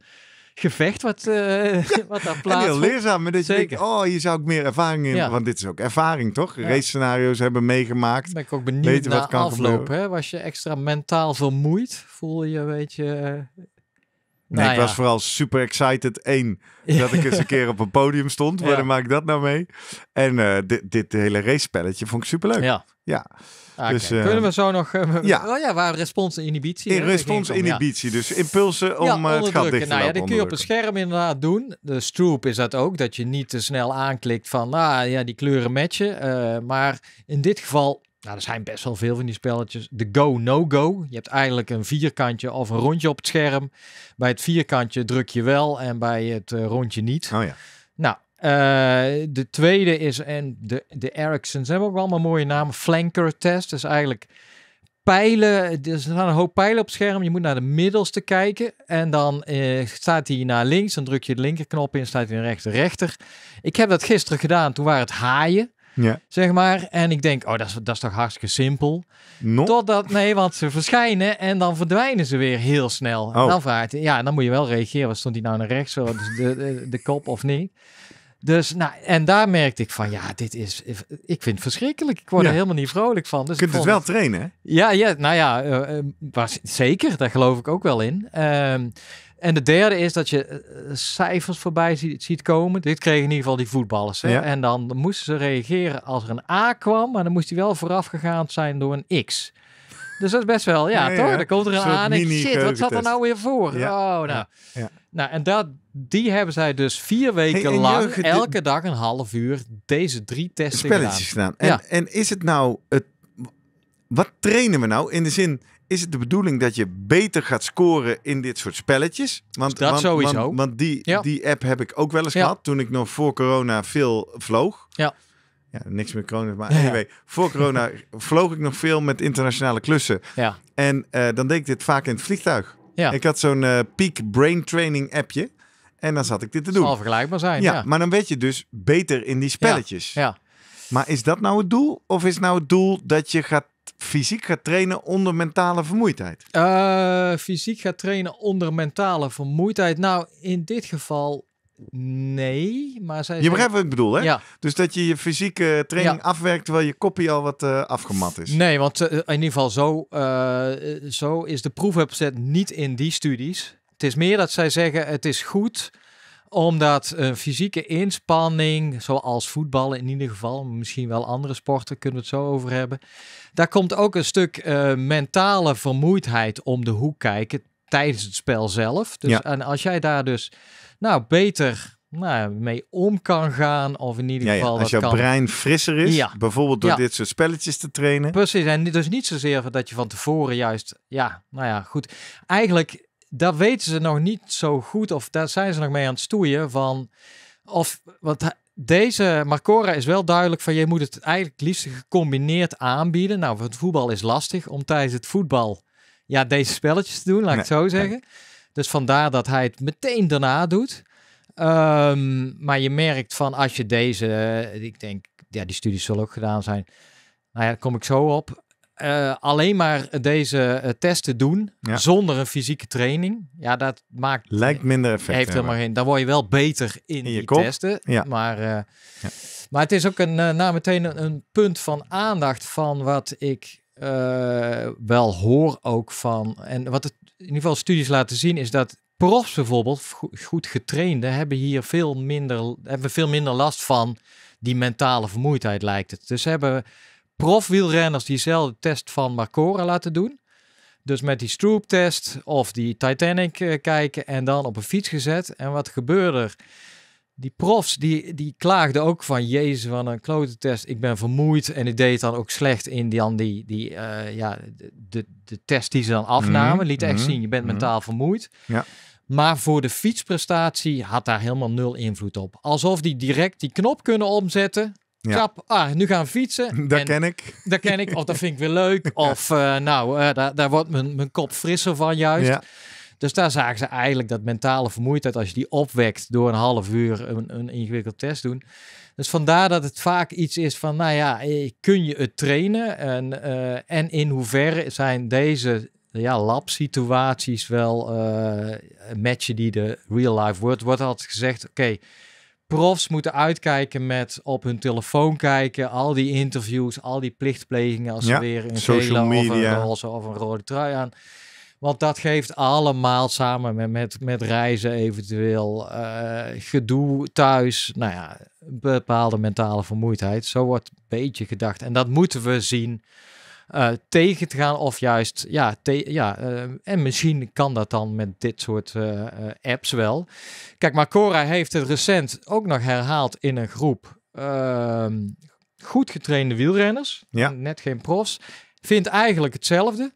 gevecht wat, uh, wat daar plaatsvindt. Heel leerzaam. Maar dat je Denkt, oh, hier zou ik meer ervaring in. Want dit is ook ervaring, toch? Ja. Race scenario's hebben meegemaakt. Ben ik ook benieuwd naar wat kan afloop. Hè? Was je extra mentaal vermoeid? Voel je, weet je... Eh, nee, nou ik was vooral super excited. één dat ik eens een keer op een podium stond. Waar maak ik dat nou mee? En eh, dit, dit hele race spelletje vond ik super leuk. ja. Ah, dus, eh, Kunnen we zo nog... Eh, ja. Oh ja, waar respons inhibitie. In respons inhibitie, dus impulsen om ja, eh, het gat dicht te nou, ja, Dat kun je op een scherm inderdaad doen. De stroop is dat ook, dat je niet te snel aanklikt van... nou ja, die kleuren matchen. maar in dit geval nou, er zijn best wel veel van die spelletjes. De go, no go. Je hebt eigenlijk een vierkantje of een rondje op het scherm. Bij het vierkantje druk je wel en bij het rondje niet. Oh ja. Nou, eh, de tweede is, en de, de Ericssons hebben ook allemaal mooie namen. Flanker test, dus eigenlijk pijlen. Dus er staan een hoop pijlen op het scherm. Je moet naar de middelste kijken. En dan eh, staat hij naar links. Dan druk je de linkerknop in. Staat hij naar rechts, rechter. Ik heb dat gisteren gedaan. Toen waren het haaien. Ja. Zeg maar. En ik denk, oh, dat is, dat is toch hartstikke simpel. Totdat, nee, want ze verschijnen en dan verdwijnen ze weer heel snel. Oh. En dan ja, dan moet je wel reageren. stond hij nou naar rechts? Dus de, de, de, kop of niet? Dus, nou, en daar merkte ik van, ja, dit is, ik vind het verschrikkelijk. Ik word er helemaal niet vrolijk van. Dus je kunt het wel trainen, hè? Ja, ja nou ja, eh, eh, was, zeker, daar geloof ik ook wel in. Ehm, en de derde is dat je eh, cijfers voorbij ziet, komen. Dit kregen in ieder geval die voetballers. Hè? En dan moesten ze reageren als er een A kwam, maar dan moest hij wel voorafgegaan zijn door een X. Dus dat is best wel, ja, toch? Dan komt er een A en ik, shit, wat zat er nou weer voor? Oh, nou. nou, en dat, die hebben zij dus vier weken lang, elke dag een half uur, deze drie testen spelletjes gedaan. En, ja. en is het nou, het, wat trainen we nou? In de zin, is het de bedoeling dat je beter gaat scoren in dit soort spelletjes? Want, dat want, sowieso. Want, die, die app heb ik ook wel eens gehad toen ik nog voor corona veel vloog. Ja. Ja, niks meer corona, maar anyway. Voor corona vloog ik nog veel met internationale klussen. Ja. En eh, dan deed ik dit vaak in het vliegtuig. Ja. Ik had zo'n eh, Peak Brain Training appje. En dan zat ik dit te doen. Het zal vergelijkbaar zijn. Ja, maar dan weet je dus beter in die spelletjes. Ja, Maar is dat nou het doel? Of is nou het doel dat je gaat fysiek gaat trainen onder mentale vermoeidheid? Eh, fysiek gaat trainen onder mentale vermoeidheid. Nou, in dit geval nee. Maar zij je begrijpt wat ik bedoel, hè? Ja. Dus dat je je fysieke training afwerkt terwijl je kopie al wat eh, afgemat is. Nee, want eh, in ieder geval zo, zo is de proefopzet niet in die studies. Het is meer dat zij zeggen: het is goed omdat een fysieke inspanning, zoals voetballen in ieder geval, misschien wel andere sporten, kunnen we het zo over hebben. Daar komt ook een stuk eh, mentale vermoeidheid om de hoek kijken tijdens het spel zelf. Dus, ja. En als jij daar dus nou, beter nou, mee om kan gaan. Of in ieder geval. Ja, als dat jouw brein frisser is. Ja. Bijvoorbeeld door dit soort spelletjes te trainen. Precies. En dus niet zozeer dat je van tevoren juist. Ja, nou ja, goed. Eigenlijk daar weten ze nog niet zo goed of daar zijn ze nog mee aan het stoeien van of wat deze Marcora is wel duidelijk van je moet het eigenlijk liefst gecombineerd aanbieden. Nou, het voetbal is lastig om tijdens het voetbal ja, deze spelletjes te doen, laat ik het zo zeggen. Dus vandaar dat hij het meteen daarna doet. Ehm, maar je merkt van als je deze, ik denk, ja, die studies zullen ook gedaan zijn. Nou ja, kom ik zo op. Eh, alleen maar deze eh, testen doen zonder een fysieke training, ja, dat maakt. Lijkt minder effect. Heeft helemaal geen. Dan word je wel beter in, je die kop. testen. Ja. Maar, eh, ja. maar het is ook een, nou meteen een, punt van aandacht van wat ik wel hoor ook van. En wat het in ieder geval studies laten zien is dat profs bijvoorbeeld, goed getrainde hebben hier veel minder, hebben veel minder last van die mentale vermoeidheid, lijkt het. Dus hebben profwielrenners diezelfde test van Marcora laten doen. Dus met die Stroop-test of die Titanic eh, kijken en dan op een fiets gezet. En wat gebeurde er? Die profs die, die klaagden ook van, jezus, van een klote test. Ik ben vermoeid en ik deed dan ook slecht in die, die, die eh, ja, de, de test die ze dan afnamen. Mhm, liet echt mhm, zien, je bent mhm. mentaal vermoeid. Ja. Maar voor de fietsprestatie had daar helemaal nul invloed op. Alsof die direct die knop kunnen omzetten ja. Trap, ah, nu gaan fietsen. Dat ken ik. Dat ken ik, of dat vind ik weer leuk. Of eh, nou, eh, daar, daar wordt mijn, mijn kop frisser van juist. Dus daar zagen ze eigenlijk dat mentale vermoeidheid, als je die opwekt door een half uur een, een ingewikkeld test doen. Dus vandaar dat het vaak iets is van, nou ja, eh, kun je het trainen? En, en in hoeverre zijn deze ja, lab-situaties wel matchen die de real-life wordt? Wordt altijd gezegd, oké profs moeten uitkijken met op hun telefoon kijken, al die interviews, al die plichtplegingen als ze weer een gele media. of een roze of een rode trui aan. Want dat geeft allemaal samen met, met, met reizen eventueel eh, gedoe thuis. Nou ja, bepaalde mentale vermoeidheid. Zo wordt een beetje gedacht. En dat moeten we zien eh, tegen te gaan. Of juist, ja, ja eh, en misschien kan dat dan met dit soort eh, apps wel. Kijk, maar Cora heeft het recent ook nog herhaald in een groep ehm, goed getrainde wielrenners. Ja. Net geen profs. Vindt eigenlijk hetzelfde.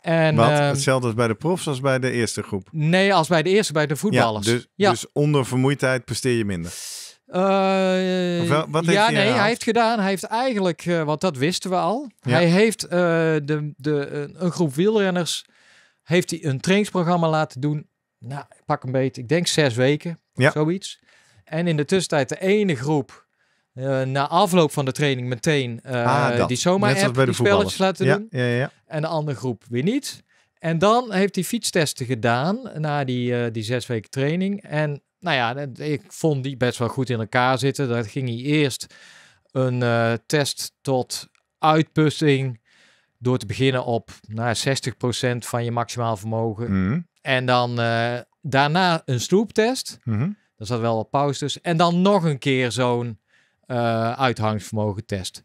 En, Wat? Ehm, hetzelfde als bij de profs als bij de eerste groep? Nee, als bij de eerste, bij de voetballers. Ja, dus, ja. dus onder vermoeidheid presteer je minder. Eh, wat heeft ja, hij nee, hij heeft gedaan. Hij heeft eigenlijk, uh, eh, want dat wisten we al. Hij heeft eh, de, de, een groep wielrenners heeft hij een trainingsprogramma laten doen. Nou, pak een beetje, ik denk zes weken, ja. zoiets. En in de tussentijd de ene groep na afloop van de training meteen ah, die zomaar app, die spelletjes laten ja, doen. En de andere groep weer niet. En dan heeft hij fietstesten gedaan na die, die zes weken training. En nou ja, ik vond die best wel goed in elkaar zitten. Dat ging hij eerst een eh, test tot uitputting door te beginnen op nou, 60% van je maximaal vermogen. Mhm. En dan eh, daarna een stoeptest. Mm Dat zat wel wat pauzes. En dan nog een keer zo'n uh, eh, uithangsvermogen test.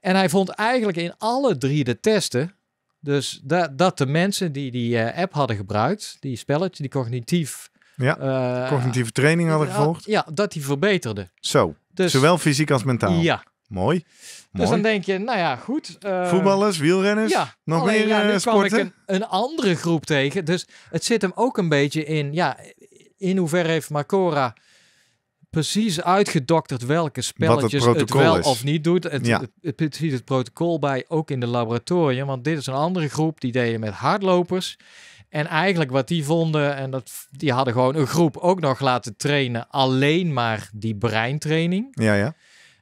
En hij vond eigenlijk in alle drie de testen... dus dat de mensen die die app hadden gebruikt... die spelletje, die cognitief ja, eh, cognitieve training hadden gevolgd. Ja, dat die verbeterde. Zo, dus, zowel fysiek als mentaal. Ja. Mooi. Dus dan denk je, nou ja, goed. Eh, Voetballers, wielrenners, ja, nog meer ja, sporten. Eh, kwam ik een, een, andere groep tegen. Dus het zit hem ook een beetje in, ja, in hoeverre heeft Macora precies uitgedokterd welke spelletjes het, wel of niet doet. Het, ja. het, ziet het protocol bij, ook in de laboratorium. Want dit is een andere groep, die deden met hardlopers. En eigenlijk wat die vonden, en dat, die hadden gewoon een groep ook nog laten trainen, alleen maar die breintraining. Ja, ja.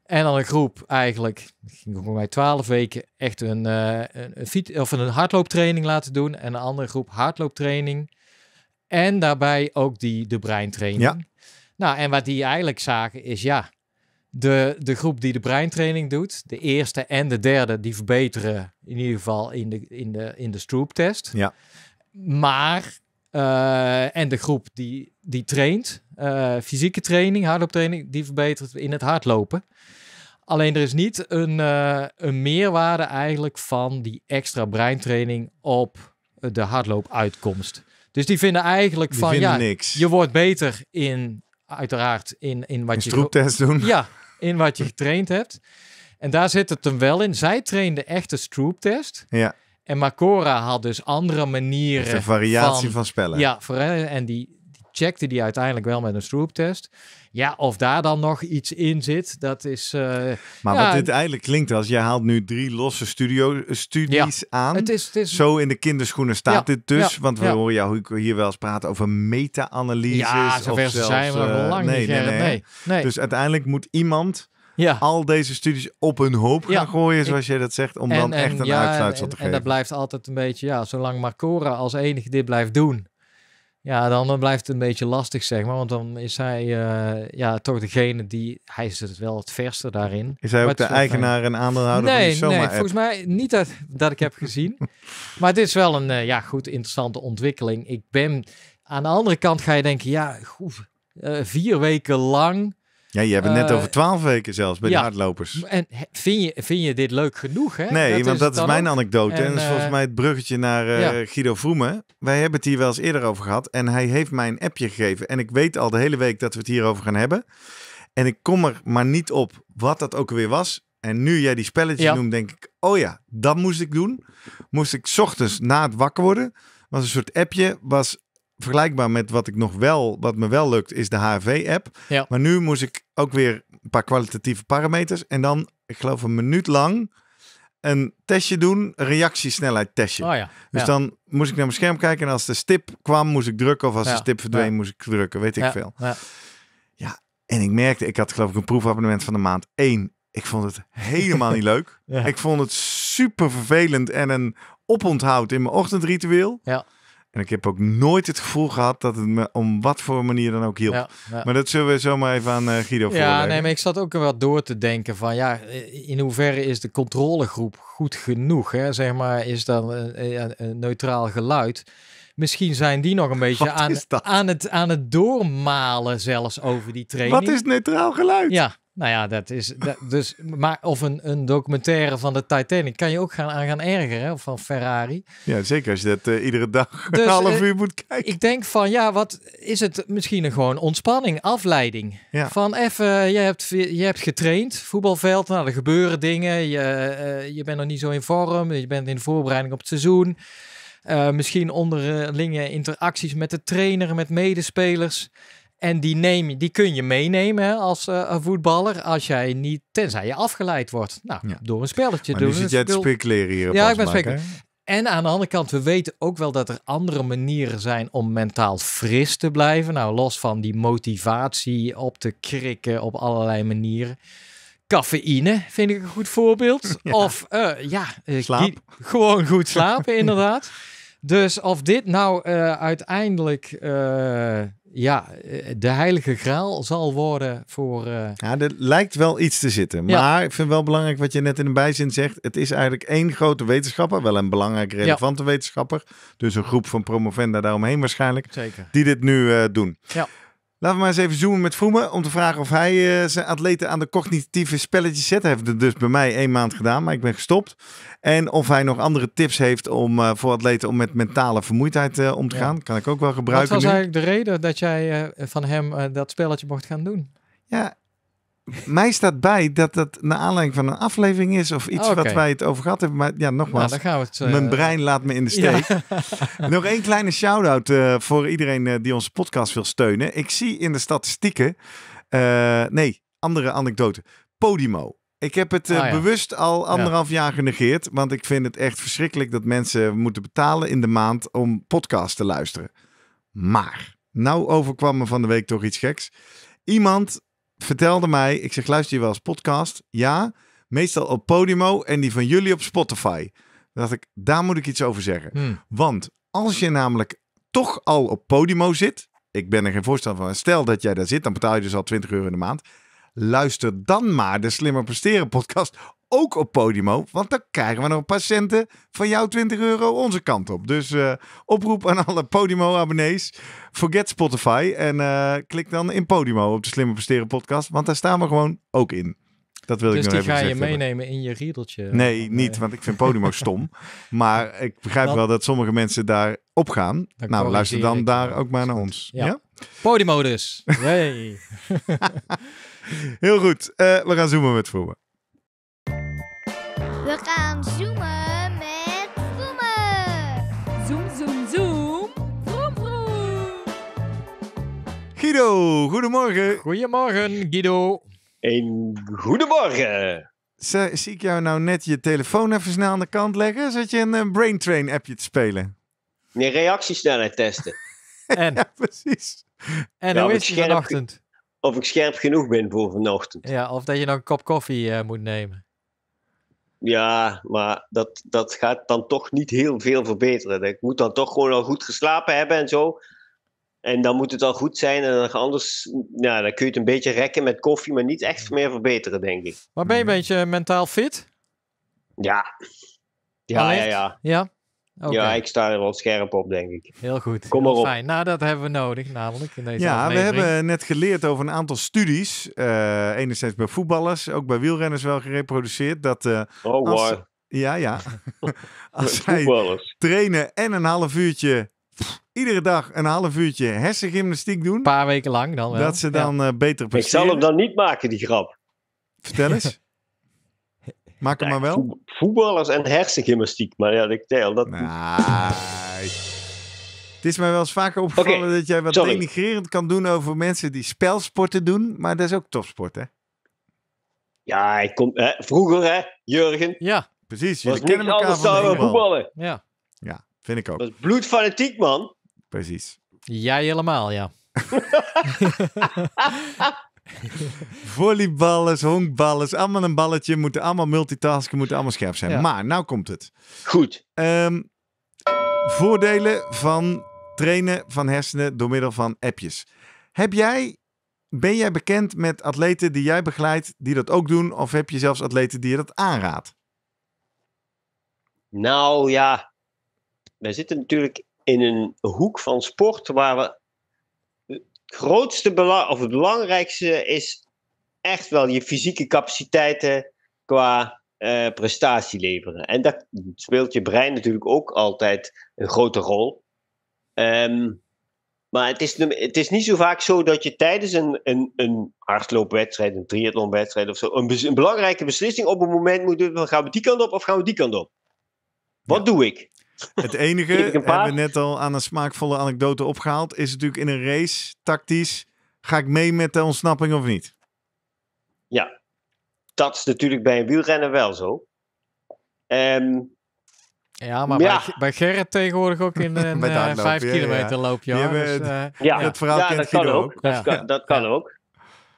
En dan een groep eigenlijk, ging voor mij twaalf weken, echt eh, een, een, fiets, of een hardlooptraining laten doen. En een andere groep hardlooptraining. En daarbij ook die, de breintraining. Ja. Nou, en wat die eigenlijk zagen is, ja, de, de groep die de breintraining doet, de eerste en de derde, die verbeteren in ieder geval in de, in de, in de Stroop-test. Ja. Maar, eh, en de groep die, die traint, eh, fysieke training, hardlooptraining, die verbetert in het hardlopen. Alleen er is niet een, eh, een meerwaarde eigenlijk van die extra breintraining op de hardloopuitkomst. Dus die vinden eigenlijk van ja, je wordt beter in, uiteraard, in, in wat je. Stroeptest doen. Ja, in wat je getraind hebt. En daar zit het hem wel in. Zij trainen echte stroeptest. strooptest. Ja. En Macora had dus andere manieren. een variatie van, spellen. Ja, en die, die, checkte die uiteindelijk wel met een strooptest. Ja, of daar dan nog iets in zit, dat is. Eh, maar wat dit eigenlijk klinkt als: je haalt nu drie losse studio, eh, studies aan. Het is, het is, Zo in de kinderschoenen staat dit dus. want we horen jou hier wel eens praten over meta-analyses. Ja, zover of zelfs, zijn we uh, lang niet. Nee, nee, nee, Dus uiteindelijk moet iemand ja. al deze studies op hun hoop gaan gooien, zoals jij dat zegt, om dan echt een ja, uitsluitsel te geven. En dat blijft altijd een beetje, ja, zolang Marcora als enige dit blijft doen, ja, dan, dan blijft het een beetje lastig, zeg maar. Want dan is hij eh, ja, toch degene die... Hij is het wel het verste daarin. Is hij ook de eigenaar en aandeelhouder nee, van die Nee, volgens mij niet dat, dat ik heb gezien. maar dit is wel een eh, ja, goed interessante ontwikkeling. Ik ben... Aan de andere kant ga je denken, ja, eh, vier weken lang ja, je hebt het net eh, over twaalf weken zelfs bij de hardlopers. En vind je, vind je dit leuk genoeg? Hè? Nee, want dat is mijn anekdote. En, dat is volgens eh, mij het bruggetje naar eh, Guido Vroemen. Wij hebben het hier wel eens eerder over gehad. En hij heeft mij een appje gegeven. En ik weet al de hele week dat we het hierover gaan hebben. En ik kom er maar niet op wat dat ook weer was. En nu jij die spelletjes noemt, denk ik, oh ja, dat moest ik doen. Moest ik ochtends na het wakker worden, was een soort appje, was vergelijkbaar met wat ik nog wel, wat me wel lukt, is de hv app Maar nu moest ik ook weer een paar kwalitatieve parameters. En dan, ik geloof een minuut lang, een testje doen, een reactiesnelheid testje. Oh ja, dus dan moest ik naar mijn scherm kijken en als de stip kwam, moest ik drukken. Of als de stip verdween, moest ik drukken, weet ik veel. Ja. en ik merkte, ik had geloof ik een proefabonnement van de maand 1. Ik vond het helemaal niet leuk. Ik vond het super vervelend en een oponthoud in mijn ochtendritueel. Ja. En ik heb ook nooit het gevoel gehad dat het me om wat voor manier dan ook hielp. Maar dat zullen we zomaar even aan Guido eh, Guido Ja, nee, maar ik zat ook wel door te denken van ja, eh, in hoeverre is de controlegroep goed genoeg? Hè? Zeg maar, is dan een, eh, een neutraal geluid? Misschien zijn die nog een beetje aan, aan, het, aan het doormalen zelfs over die training. Wat is neutraal geluid? Ja, nou ja, dat is. Dat, dus, maar, of een, een documentaire van de Titanic kan je ook gaan, aan gaan ergeren. Of van Ferrari. Ja, zeker als je dat eh, iedere dag dus, een half eh, uur moet kijken. Ik denk van ja, wat is het misschien een gewoon ontspanning, afleiding. Ja. Van even, eh, je hebt, je hebt getraind, voetbalveld, nou er gebeuren dingen. Je, je bent nog niet zo in vorm. Je bent in voorbereiding op het seizoen. misschien onderlinge interacties met de trainer, met medespelers. En die, neem, die kun je meenemen als eh, voetballer, als jij niet, tenzij je afgeleid wordt. Nou, door een spelletje maar doen. Nu zit jij het speculeren hier. Ja, ik ben speculeren. En aan de andere kant, we weten ook wel dat er andere manieren zijn om mentaal fris te blijven. Nou, los van die motivatie op te krikken op allerlei manieren. Cafeïne vind ik een goed voorbeeld. Of uh, ja, eh, Slaap. gewoon goed slapen, inderdaad. Dus of dit nou uiteindelijk ja, eh, de heilige graal zal worden voor... Eh, ja, er lijkt wel iets te zitten. Maar ik vind wel belangrijk wat je net in een bijzin zegt. Het is eigenlijk één grote wetenschapper, wel een belangrijk relevante wetenschapper. Dus een groep van promovenda daaromheen waarschijnlijk, Zeker. die dit nu eh, doen. Ja. Laten we maar eens even zoomen met Vroemen om te vragen of hij eh, zijn atleten aan de cognitieve spelletjes zet. Hij heeft het dus bij mij één maand gedaan, maar ik ben gestopt. En of hij nog andere tips heeft om, eh, voor atleten om met mentale vermoeidheid eh, om te gaan. Kan ik ook wel gebruiken Wat was eigenlijk de reden dat jij van hem dat spelletje mocht gaan doen? Ja, mij staat bij dat dat naar aanleiding van een aflevering is of iets wat wij het over gehad hebben. Maar ja, nogmaals, nou, eh, mijn brein laat me in de steek. Nog één kleine shout-out eh, voor iedereen eh, die onze podcast wil steunen. Ik zie in de statistieken, nee, andere anekdote, Podimo. Ik heb het ah, bewust al anderhalf jaar genegeerd, want ik vind het echt verschrikkelijk dat mensen moeten betalen in de maand om podcast te luisteren. Maar, nou overkwam me van de week toch iets geks. Iemand vertelde mij, ik zeg, luister je wel eens podcast? Ja, meestal op Podimo en die van jullie op Spotify. dacht ik, daar moet ik iets over zeggen. Hmm. Want als je namelijk toch al op Podimo zit, ik ben er geen voorstander van, stel dat jij daar zit, dan betaal je dus al 20 euro in de maand. Luister dan maar de Slimmer Presteren podcast ook op Podimo. Want dan krijgen we nog een paar centen van jouw 20 euro onze kant op. Dus eh, oproep aan alle Podimo-abonnees. Forget Spotify. En eh, klik dan in Podimo op de Slimme Presteren podcast. Want daar staan we gewoon ook in. Dat wil dus ik nog die even ga je meenemen in je riedeltje? Nee, eh, niet, want ik vind Podimo stom. Maar ik begrijp wel dat sommige mensen daar op gaan. nou, luister dan daar ook maar naar ons. Ja. Podimo dus. Heel goed. we gaan zoomen met voetbal gaan zoomen met Vroemen. Zoom, zoom, zoom. Vroom, vroom. Guido, goedemorgen. Goedemorgen, Guido. Een goedemorgen. zie ik jou nou net je telefoon even snel aan de kant leggen? Zat je een, eh, brain train appje te spelen? Nee, reactiesnelheid testen. en? Ja, precies. En hoe is het vanochtend? Of ik scherp genoeg ben voor vanochtend. Ja, of dat je nog een kop koffie eh, moet nemen. Ja, maar dat, dat gaat dan toch niet heel veel verbeteren. Ik moet dan toch gewoon al goed geslapen hebben en zo. En dan moet het al goed zijn. En dan anders ja, dan kun je het een beetje rekken met koffie, maar niet echt meer verbeteren, denk ik. Maar ben je een mhm. beetje mentaal fit? Ja. Ja, ja, ja, ja. Ja, ik sta er wel scherp op, denk ik. Heel goed. Kom maar op. Fijn. Nou, dat hebben we nodig, namelijk in deze Ja, we hebben net geleerd over een aantal studies. Eh, enerzijds bij voetballers, ook bij wielrenners wel gereproduceerd. Dat, eh, oh, als, Ja, ja. als zij trainen en een half uurtje iedere dag een half uurtje hersengymnastiek doen. Een paar weken lang dan wel. Dat ze dan eh, beter presteren. Ik zal hem dan niet maken, die grap. Vertel eens. Maak hem maar wel. Voetballers en hersengymnastiek. Maar ja, ik deel dat. Nee. Het is mij wel eens vaker opgevallen dat jij wat sorry. denigrerend kan doen over mensen die spelsporten doen. Maar dat is ook topsport, hè? Ja, ik kom, vroeger, hè, Jurgen? Ja, precies. We kennen elkaar van we voetballen. Ja. ja, vind ik ook. Dat bloedfanatiek, man. Precies. Jij helemaal, ja. Volleyballers, honkballers, allemaal een balletje. Moeten allemaal multitasken, moeten allemaal scherp zijn. Maar, nou komt het. Goed. Ehm, voordelen van trainen van hersenen door middel van appjes. Heb jij, ben jij bekend met atleten die jij begeleidt die dat ook doen? Of heb je zelfs atleten die je dat aanraadt? Nou ja, wij zitten natuurlijk in een hoek van sport waar we grootste of het belangrijkste is echt wel je fysieke capaciteiten qua eh, prestatie leveren. En dat speelt je brein natuurlijk ook altijd een grote rol. Ehm, maar het is, het is niet zo vaak zo dat je tijdens een, een, een hardloopwedstrijd, een triathlonwedstrijd of zo, een, belangrijke beslissing op een moment moet doen: gaan we die kant op of gaan we die kant op? Wat doe ik? Het enige, hebben we net al aan een smaakvolle anekdote opgehaald, is natuurlijk in een race, tactisch, ga ik mee met de ontsnapping of niet? Ja, dat is natuurlijk bij een wielrenner wel zo. Ehm, ja, maar Bij, bij, Gerrit tegenwoordig ook in een uh, vijf kilometer loop je. Dus, eh, ja, dat verhaal kan ook. Dat, kan, ook.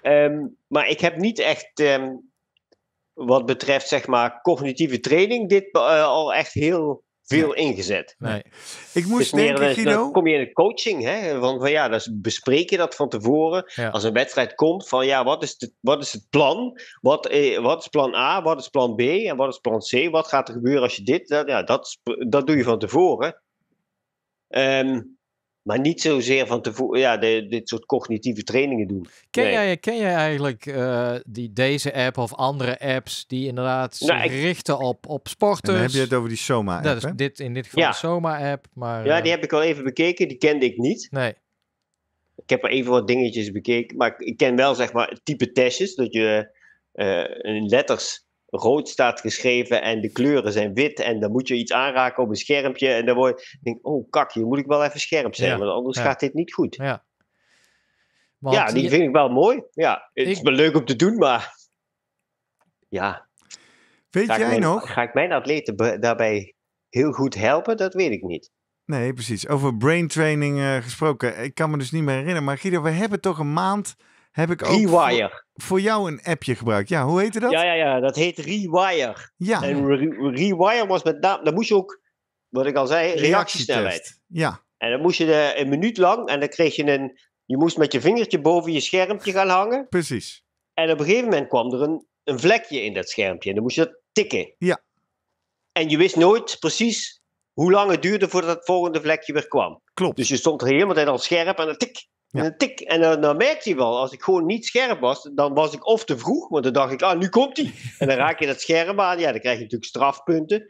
Ehm, maar ik heb niet echt, ehm, wat betreft zeg maar cognitieve training, dit eh, al echt heel veel ingezet. Nee. Ik moest dus denken, Dan kom je in de coaching, hè? want van, ja, dan bespreek je dat van tevoren. Als een wedstrijd komt, van ja, wat is, de, wat is het plan? Wat, eh, wat is plan A? Wat is plan B? En wat is plan C? Wat gaat er gebeuren als je dit... Dat, ja, dat, dat doe je van tevoren. Um, maar niet zozeer van tevoren, ja, de, dit soort cognitieve trainingen doen. Ken, jij, ken jij eigenlijk eh, die, deze app of andere apps die inderdaad zich nou, richten op, op sporters? En dan heb je het over die Soma-app, Dat is dit, in dit geval de Soma-app. Maar, ja, eh, die heb ik al even bekeken, die kende ik niet. Nee. Ik heb er even wat dingetjes bekeken, maar ik ken wel zeg maar type testjes, dat je uh, letters rood staat geschreven en de kleuren zijn wit en dan moet je iets aanraken op een schermpje en dan word ik denk oh kak, hier moet ik wel even scherp zijn, want anders gaat dit niet goed. Ja, ja die vind ik wel mooi. Ja, het is wel leuk om te doen, maar ja. Weet ga jij nog? Ga ik mijn atleten daarbij heel goed helpen? Dat weet ik niet. Nee, precies. Over brain training eh, gesproken. Ik kan me dus niet meer herinneren. Maar Guido, we hebben toch een maand heb ik ook Voor, jou een appje gebruikt. Ja, hoe heette dat? Ja, ja, ja. Dat heet Rewire. Ja. En Rewire was met name... Dan moest je ook, wat ik al zei, reactiesnelheid. Ja. En dan moest je er een minuut lang... En dan kreeg je een... Je moest met je vingertje boven je schermpje gaan hangen. Precies. En op een gegeven moment kwam er een, een vlekje in dat schermpje. En dan moest je dat tikken. Ja. En je wist nooit precies hoe lang het duurde voordat het volgende vlekje weer kwam. Klopt. Dus je stond er helemaal tijd al scherp en dan tik, ja. En tik. En dan, dan merkt hij wel, als ik gewoon niet scherp was, dan was ik of te vroeg, want dan dacht ik, ah, nu komt hij. En dan raak je dat scherm aan, ja, dan krijg je natuurlijk strafpunten.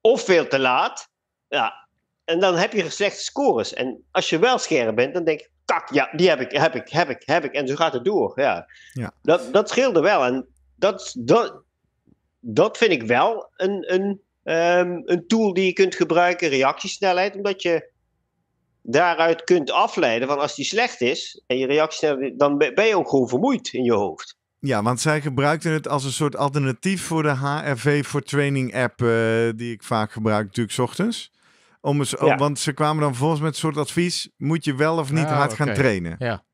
Of veel te laat. Ja. En dan heb je slechte scores. En als je wel scherp bent, dan denk ik, kak, ja, die heb ik, heb ik, heb ik, heb ik. En zo gaat het door. Ja. ja. Dat, dat scheelde wel. En dat, dat, dat vind ik wel een, een, ehm, een tool die je kunt gebruiken, reactiesnelheid, omdat je daaruit kunt afleiden van als die slecht is en je reactie, dan ben je ook gewoon vermoeid in je hoofd. Ja, want zij gebruikten het als een soort alternatief voor de HRV voor Training app, eh, die ik vaak gebruik, natuurlijk, s ochtends. Om eens, Want ze kwamen dan volgens met een soort advies: moet je wel of niet ah, hard gaan trainen? Ja.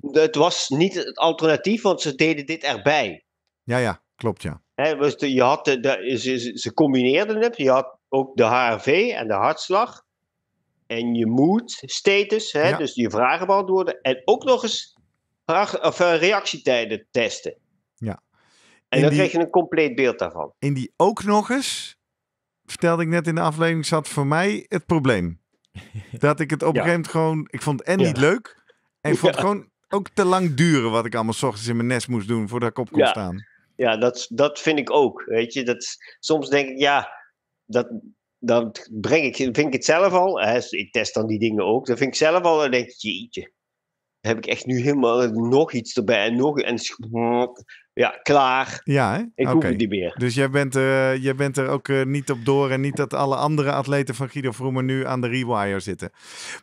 Het was niet het alternatief, want ze deden dit erbij. Ja, ja, klopt, ja. Dus je had ze, ze combineerden het. Je had ook de HRV en de hartslag en je mood status, hè, dus je vragen beantwoorden. En ook nog eens of, eh, reactietijden testen. Ja. En dan krijg je een compleet beeld daarvan. In die ook nog eens, vertelde ik net in de aflevering, zat voor mij het probleem. Dat ik het op een gegeven moment gewoon, ik vond het en niet leuk. En ik vond het gewoon ook te lang duren wat ik allemaal s ochtends in mijn nest moest doen voordat ik op kon staan. Ja, dat, dat vind ik ook. Weet je, dat, soms denk ik, ja, dat, dan breng ik, vind ik het zelf al, hè, ik test dan die dingen ook, dan vind ik zelf al, dan denk ik, jeetje, heb ik echt nu helemaal nog iets erbij en nog, en ja, klaar. Ja, hè? Ik okay. niet meer. Dus jij bent, uh, jij bent er ook eh, niet op door en niet dat alle andere atleten van Guido Vroemen nu aan de rewire zitten.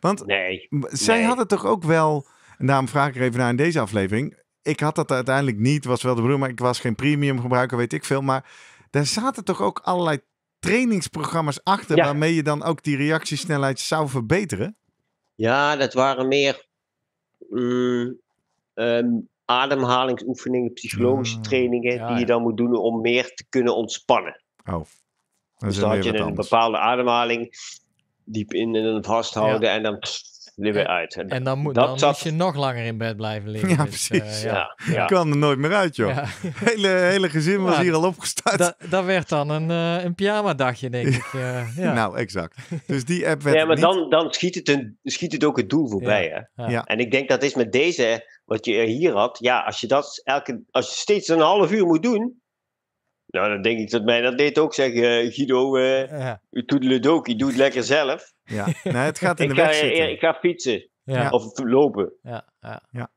Want nee, zij hadden toch ook wel, en daarom vraag ik er even naar in deze aflevering, ik had dat uiteindelijk niet, was wel de bedoeling, maar ik was geen premium gebruiker, weet ik veel, maar daar zaten toch ook allerlei trainingsprogramma's achter waarmee je dan ook die reactiesnelheid zou verbeteren? Ja, dat waren meer mm, ehm, ademhalingsoefeningen, psychologische ah, trainingen die je dan moet doen om meer te kunnen ontspannen. Oh. Dus dan had je een bepaalde ademhaling diep in en dan vasthouden en dan nu weer uit. En, dan, moet, je nog langer in bed blijven liggen. Ja, dus, eh, precies. Uh, ja. kwam er nooit meer uit, joh. Hele, hele gezin was hier al opgestart. Dat, dat werd dan een, uh, een pyjama-dagje, denk ik. Eh, nou, exact. Dus die app werd Ja, maar dan, dan schiet, het een, schiet het ook het doel voorbij, hè? Ja. En ik denk dat is met deze, wat je hier had. Ja, als je dat elke, als je steeds een half uur moet doen nou, dan denk ik dat mij dat deed ook zeggen. Uh, Guido, uh, ja. toedeledokie, doe het lekker zelf. Ja, het gaat in de weg eh, zitten. Ik, ga fietsen. Of lopen. Ja, ja. ja.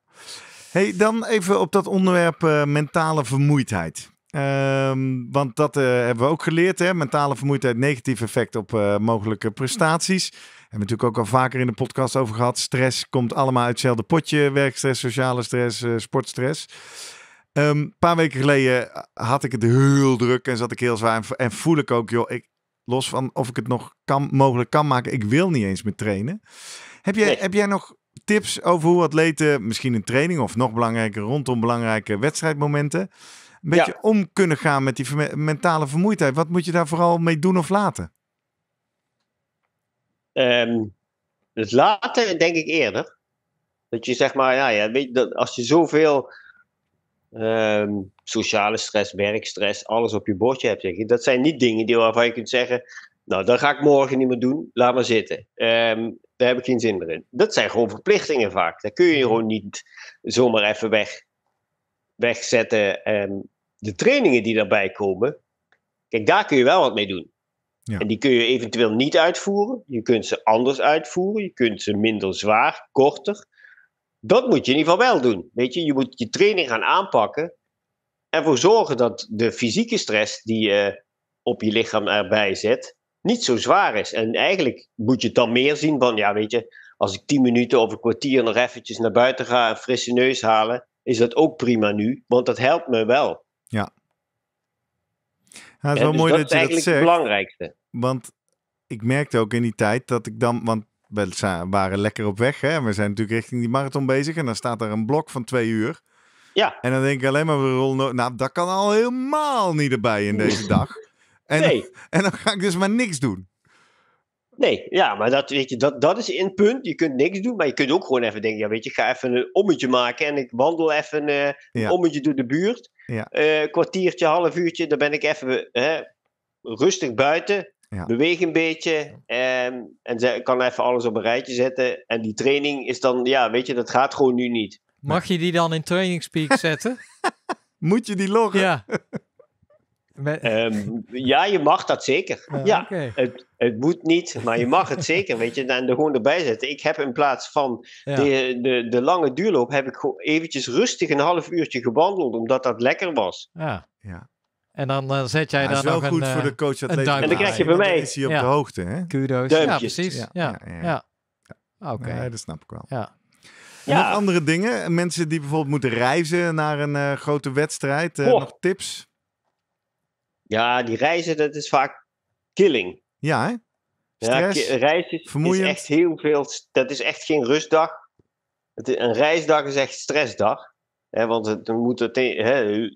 Hey, dan even op dat onderwerp eh, mentale vermoeidheid. Ehm, want dat hebben we ook geleerd. Hè? Mentale vermoeidheid, negatief effect op mogelijke prestaties. Hebben we natuurlijk ook al vaker in de podcast over gehad. Stress komt allemaal uit hetzelfde potje. Werkstress, sociale stress, sportstress. Een ehm, paar weken geleden had ik het heel druk en zat ik heel zwaar. En, voel ik ook, joh, ik, los van of ik het nog kan, mogelijk kan maken, ik wil niet eens meer trainen. Heb jij, heb jij nog tips over hoe atleten misschien een training of nog belangrijker rondom belangrijke wedstrijdmomenten een beetje om kunnen gaan met die mentale vermoeidheid? Wat moet je daar vooral mee doen of laten? Um, dus laten denk ik eerder. Dat je zeg maar, ja, ja weet, dat als je zoveel Ehm, sociale stress, werkstress, alles op je bordje hebt. Zeg. Dat zijn niet dingen die, waarvan je kunt zeggen: Nou, dat ga ik morgen niet meer doen, laat maar zitten. Ehm, daar heb ik geen zin meer in. Dat zijn gewoon verplichtingen vaak. Daar kun je mhm. gewoon niet zomaar even weg, wegzetten. Ehm, de trainingen die daarbij komen, kijk, daar kun je wel wat mee doen. Ja. En die kun je eventueel niet uitvoeren. Je kunt ze anders uitvoeren. Je kunt ze minder zwaar, korter. Dat moet je in ieder geval wel doen. Weet je? je moet je training gaan aanpakken. Ervoor zorgen dat de fysieke stress die je op je lichaam erbij zet, niet zo zwaar is. En eigenlijk moet je het dan meer zien van, ja, weet je, als ik 10 minuten of een kwartier nog eventjes naar buiten ga en frisse neus halen, is dat ook prima nu, want dat helpt me wel. Ja. Dat het is wel dus mooi dat, dat, je dat zegt. Dat is eigenlijk het belangrijkste. Want ik merkte ook in die tijd dat ik dan, want we waren lekker op weg. Hè? We zijn natuurlijk richting die marathon bezig. En dan staat er een blok van twee uur. Ja. En dan denk ik alleen maar, we rollen. Nou, dat kan al helemaal niet erbij in deze dag. En, nee. dan, en dan ga ik dus maar niks doen. Nee, ja, maar dat, weet je, dat, dat is in punt. Je kunt niks doen, maar je kunt ook gewoon even denken: ja, weet je, ik ga even een ommetje maken en ik wandel even eh, een ommetje door de buurt. Ja. Uh, kwartiertje, half uurtje, dan ben ik even rustig buiten. Ja. Beweeg een beetje en, en kan even alles op een rijtje zetten. En die training is dan, ja, weet je, dat gaat gewoon nu niet. Mag je die dan in training speak zetten? Moet je die loggen? Ja. Ehm, ja, je mag dat zeker. ja, het, het, moet niet, maar je mag het zeker. Weet je, en er gewoon erbij zetten. Ik heb in plaats van de, de, de, lange duurloop, heb ik gewoon eventjes rustig een half uurtje gewandeld, omdat dat lekker was. Ja, ja. En dan eh, zet jij ja, nog een... is wel goed voor de eh, coach En dan krijg je bij mij. is hij op de hoogte, hè? Kudos. Duimpjes. Ja, precies. Ja, ja. Oké. dat snap ik wel. Ja. Nog andere dingen? Mensen die bijvoorbeeld moeten reizen naar een eh, grote wedstrijd. nog tips? Ja, die reizen, dat is vaak killing. Ja, hè? Stress, ja, reis is, echt heel veel... Dat is echt geen rustdag. Het, een reisdag is echt stressdag. Hè, want het, dan moet het, hè,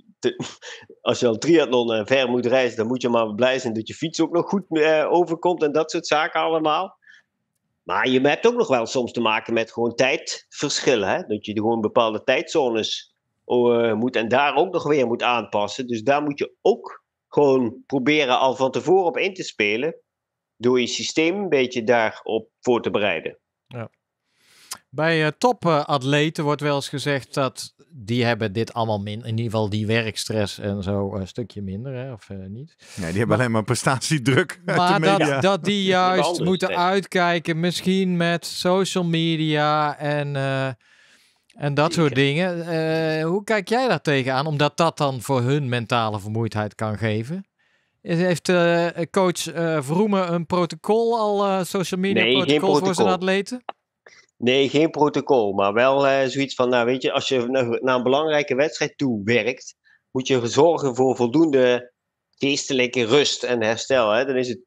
als je al triathlon en eh, ver moet reizen, dan moet je maar blij zijn dat je fiets ook nog goed eh, overkomt en dat soort zaken allemaal. Maar je hebt ook nog wel soms te maken met gewoon tijdverschillen. Hè? Dat je gewoon bepaalde tijdzones oh, eh, moet en daar ook nog weer moet aanpassen. Dus daar moet je ook gewoon proberen al van tevoren op in te spelen. Door je systeem een beetje daarop voor te bereiden. Ja. Bij eh, topatleten wordt wel eens gezegd dat die hebben dit allemaal in ieder geval die werkstress en zo een eh, stukje minder, hè, of eh, niet. Ja, die hebben alleen maar prestatiedruk. Maar dat, dat die juist moeten uitkijken, misschien met social media en, en dat soort dingen. hoe kijk jij daar tegenaan? Omdat dat dan voor hun mentale vermoeidheid kan geven. Heeft coach Vroemen een protocol al, social media protocol voor zijn atleten? Nee, geen protocol, maar wel eh, zoiets van, nou weet je, als je naar, een belangrijke wedstrijd toe werkt, moet je zorgen voor voldoende geestelijke rust en herstel. Hè? Dan is het,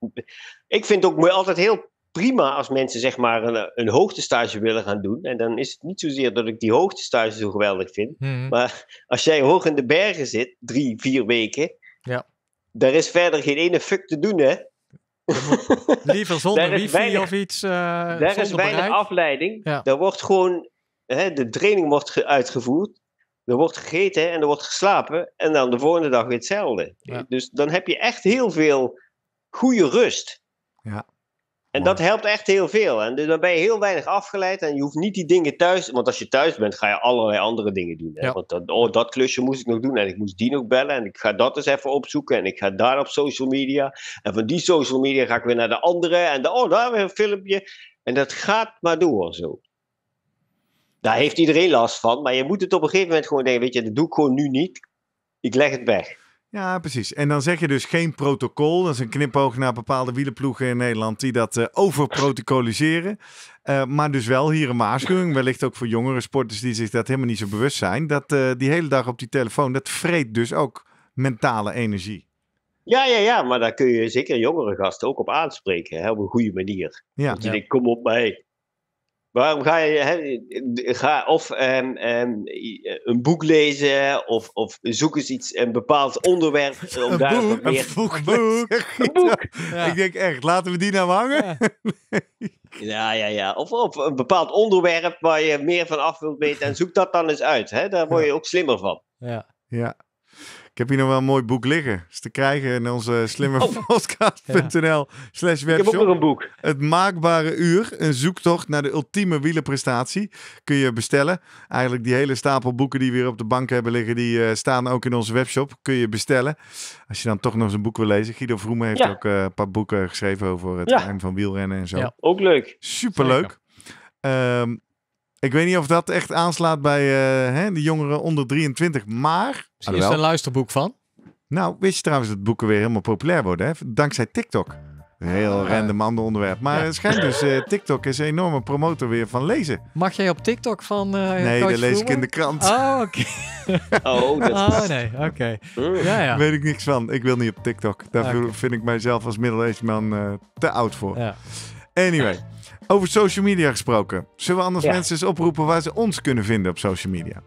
ik vind het ook altijd heel prima als mensen zeg maar een, een hoogtestage willen gaan doen. En dan is het niet zozeer dat ik die hoogtestage zo geweldig vind. Mhm. Maar als jij hoog in de bergen zit, drie, vier weken, ja. daar is verder geen ene fuck te doen hè. liever zonder wifi weinig, of iets. Uh, daar is weinig afleiding. Daar wordt gewoon, hè, de training wordt uitgevoerd. Er wordt gegeten en er wordt geslapen. En dan de volgende dag weer hetzelfde. Dus dan heb je echt heel veel goede rust. Ja. En dat helpt echt heel veel. En dus dan ben je heel weinig afgeleid en je hoeft niet die dingen thuis. Want als je thuis bent, ga je allerlei andere dingen doen. Want dat, oh, dat klusje moest ik nog doen en ik moest die nog bellen en ik ga dat eens even opzoeken en ik ga daar op social media. En van die social media ga ik weer naar de andere en de, oh, daar weer een filmpje. En dat gaat maar door zo. Daar heeft iedereen last van, maar je moet het op een gegeven moment gewoon denken: weet je, dat doe ik gewoon nu niet. Ik leg het weg. Ja, precies. En dan zeg je dus geen protocol. Dat is een knipoog naar bepaalde wielenploegen in Nederland die dat eh, overprotocoliseren. Eh, maar dus wel hier een waarschuwing, wellicht ook voor jongere sporters die zich dat helemaal niet zo bewust zijn. Dat eh, die hele dag op die telefoon, dat vreet dus ook mentale energie. Ja, ja, ja, maar daar kun je zeker jongere gasten ook op aanspreken. op een goede manier. Ja, ja. Denkt, kom op mij, Waarom ga je ga of eh, een boek lezen of, of zoek eens iets, een bepaald onderwerp. Om een, daar boek, meer... een boek, boek. Een boek. Ik denk echt, laten we die nou hangen. Ja. ja, ja, ja. Of, of een bepaald onderwerp waar je meer van af wilt weten en zoek dat dan eens uit. Daar word je ook slimmer van. Ja. ja. Ik heb hier nog wel een mooi boek liggen. Is te krijgen in onze slimmerpodcast.nl slash webshop. Ik heb ook nog een boek. Het maakbare uur. Een zoektocht naar de ultieme wielenprestatie. Kun je bestellen. Eigenlijk die hele stapel boeken die we hier op de bank hebben liggen, die eh, staan ook in onze webshop. Kun je bestellen. Als je dan toch nog eens een boek wil lezen. Guido Vroemen heeft ook eh, een paar boeken geschreven over het ja. van wielrennen en zo. Ja. Ook leuk. Superleuk. leuk. Ik weet niet of dat echt aanslaat bij eh, hè, de jongeren onder 23, maar... is er een luisterboek van. Nou, wist je trouwens dat boeken weer helemaal populair worden, hè? dankzij TikTok. Heel ah. random ander onderwerp. Maar het schijnt dus, eh, TikTok is een enorme promotor weer van lezen. Mag jij op TikTok van uh, Nee, dat lees ik in de krant. Oh, oké. oh, dat oh, nee, oké. Mm. Ja, ja. Weet ik niks van. Ik wil niet op TikTok. Daar vind ik mijzelf als middle-aged man te oud voor. Ja. Anyway. Over social media gesproken. Zullen we anders mensen eens oproepen waar ze ons kunnen vinden op social media?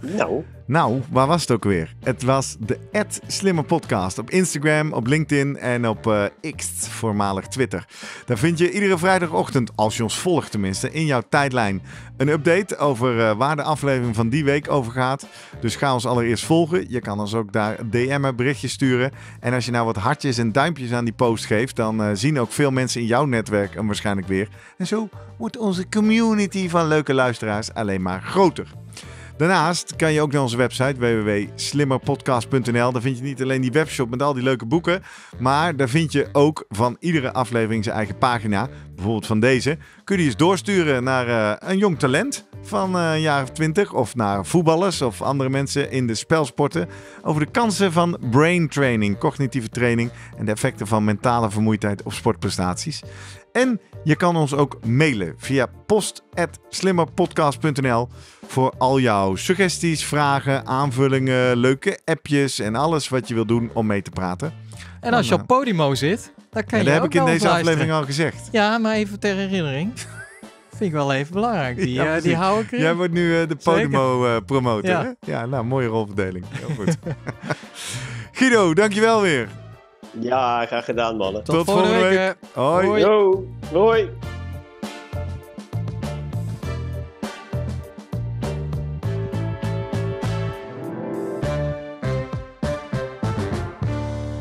Nou. Nou, waar was het ook weer? Het was de Slimme Podcast op Instagram, op LinkedIn en op uh, X, voormalig Twitter. Daar vind je iedere vrijdagochtend, als je ons volgt tenminste, in jouw tijdlijn een update over eh, waar de aflevering van die week over gaat. Dus ga ons allereerst volgen. Je kan ons ook daar DM'en, berichtjes sturen. En als je nou wat hartjes en duimpjes aan die post geeft, dan eh, zien ook veel mensen in jouw netwerk hem waarschijnlijk weer. En zo wordt onze community van leuke luisteraars alleen maar groter. Daarnaast kan je ook naar onze website www.slimmerpodcast.nl. Daar vind je niet alleen die webshop met al die leuke boeken, maar daar vind je ook van iedere aflevering zijn eigen pagina. Bijvoorbeeld van deze. Kun je eens doorsturen naar eh, een jong talent van een eh, jaar of twintig of naar voetballers of andere mensen in de spelsporten over de kansen van brain training, cognitieve training en de effecten van mentale vermoeidheid op sportprestaties. En je kan ons ook mailen via post.slimmerpodcast.nl voor al jouw suggesties, vragen, aanvullingen, leuke appjes en alles wat je wil doen om mee te praten. En als je op eh, Podimo zit, dan kan ja, je Dat heb ik in deze aflevering al gezegd. Ja, maar even ter herinnering. Vind ik wel even belangrijk. Die, ja, eh, die hou ik Jij wordt nu eh, de Podimo-promotor. ja. nou, mooie rolverdeling. Heel goed. Guido, dankjewel weer. Ja, ga gedaan, mannen. Tot, Tot volgende, week. Hoi. Hoi. Yo. Hoi.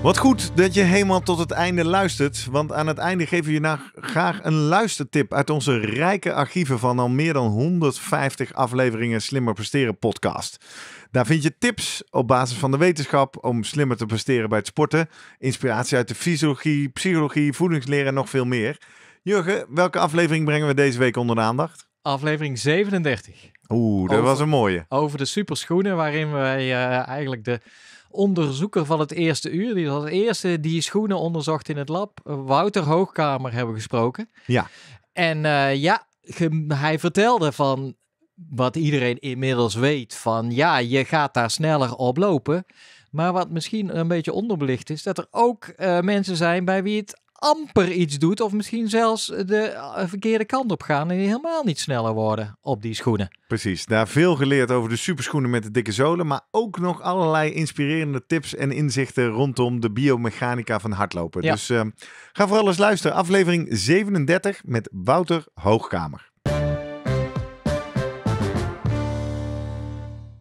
Wat goed dat je helemaal tot het einde luistert. Want aan het einde geven we je nou graag een luistertip uit onze rijke archieven van al meer dan 150 afleveringen Slimmer Presteren podcast. Daar vind je tips op basis van de wetenschap om slimmer te presteren bij het sporten. Inspiratie uit de fysiologie, psychologie, voedingsleren en nog veel meer. Jurgen, welke aflevering brengen we deze week onder de aandacht? Aflevering 37. Oeh, dat was een mooie. Over de superschoenen waarin wij eh, eigenlijk de onderzoeker van het eerste uur, die als eerste die schoenen onderzocht in het lab, Wouter Hoogkamer, hebben gesproken. Ja. En eh, ja, hij vertelde van wat iedereen inmiddels weet: van ja, je gaat daar sneller op lopen. Maar wat misschien een beetje onderbelicht is, dat er ook eh, mensen zijn bij wie het amper iets doet. Of misschien zelfs de eh, verkeerde kant op gaan en helemaal niet sneller worden op die schoenen. Precies. Daar veel geleerd over de superschoenen met de dikke zolen. Maar ook nog allerlei inspirerende tips en inzichten rondom de biomechanica van hardlopen. Dus ehm, ga vooral eens luisteren. Aflevering 37 met Wouter Hoogkamer.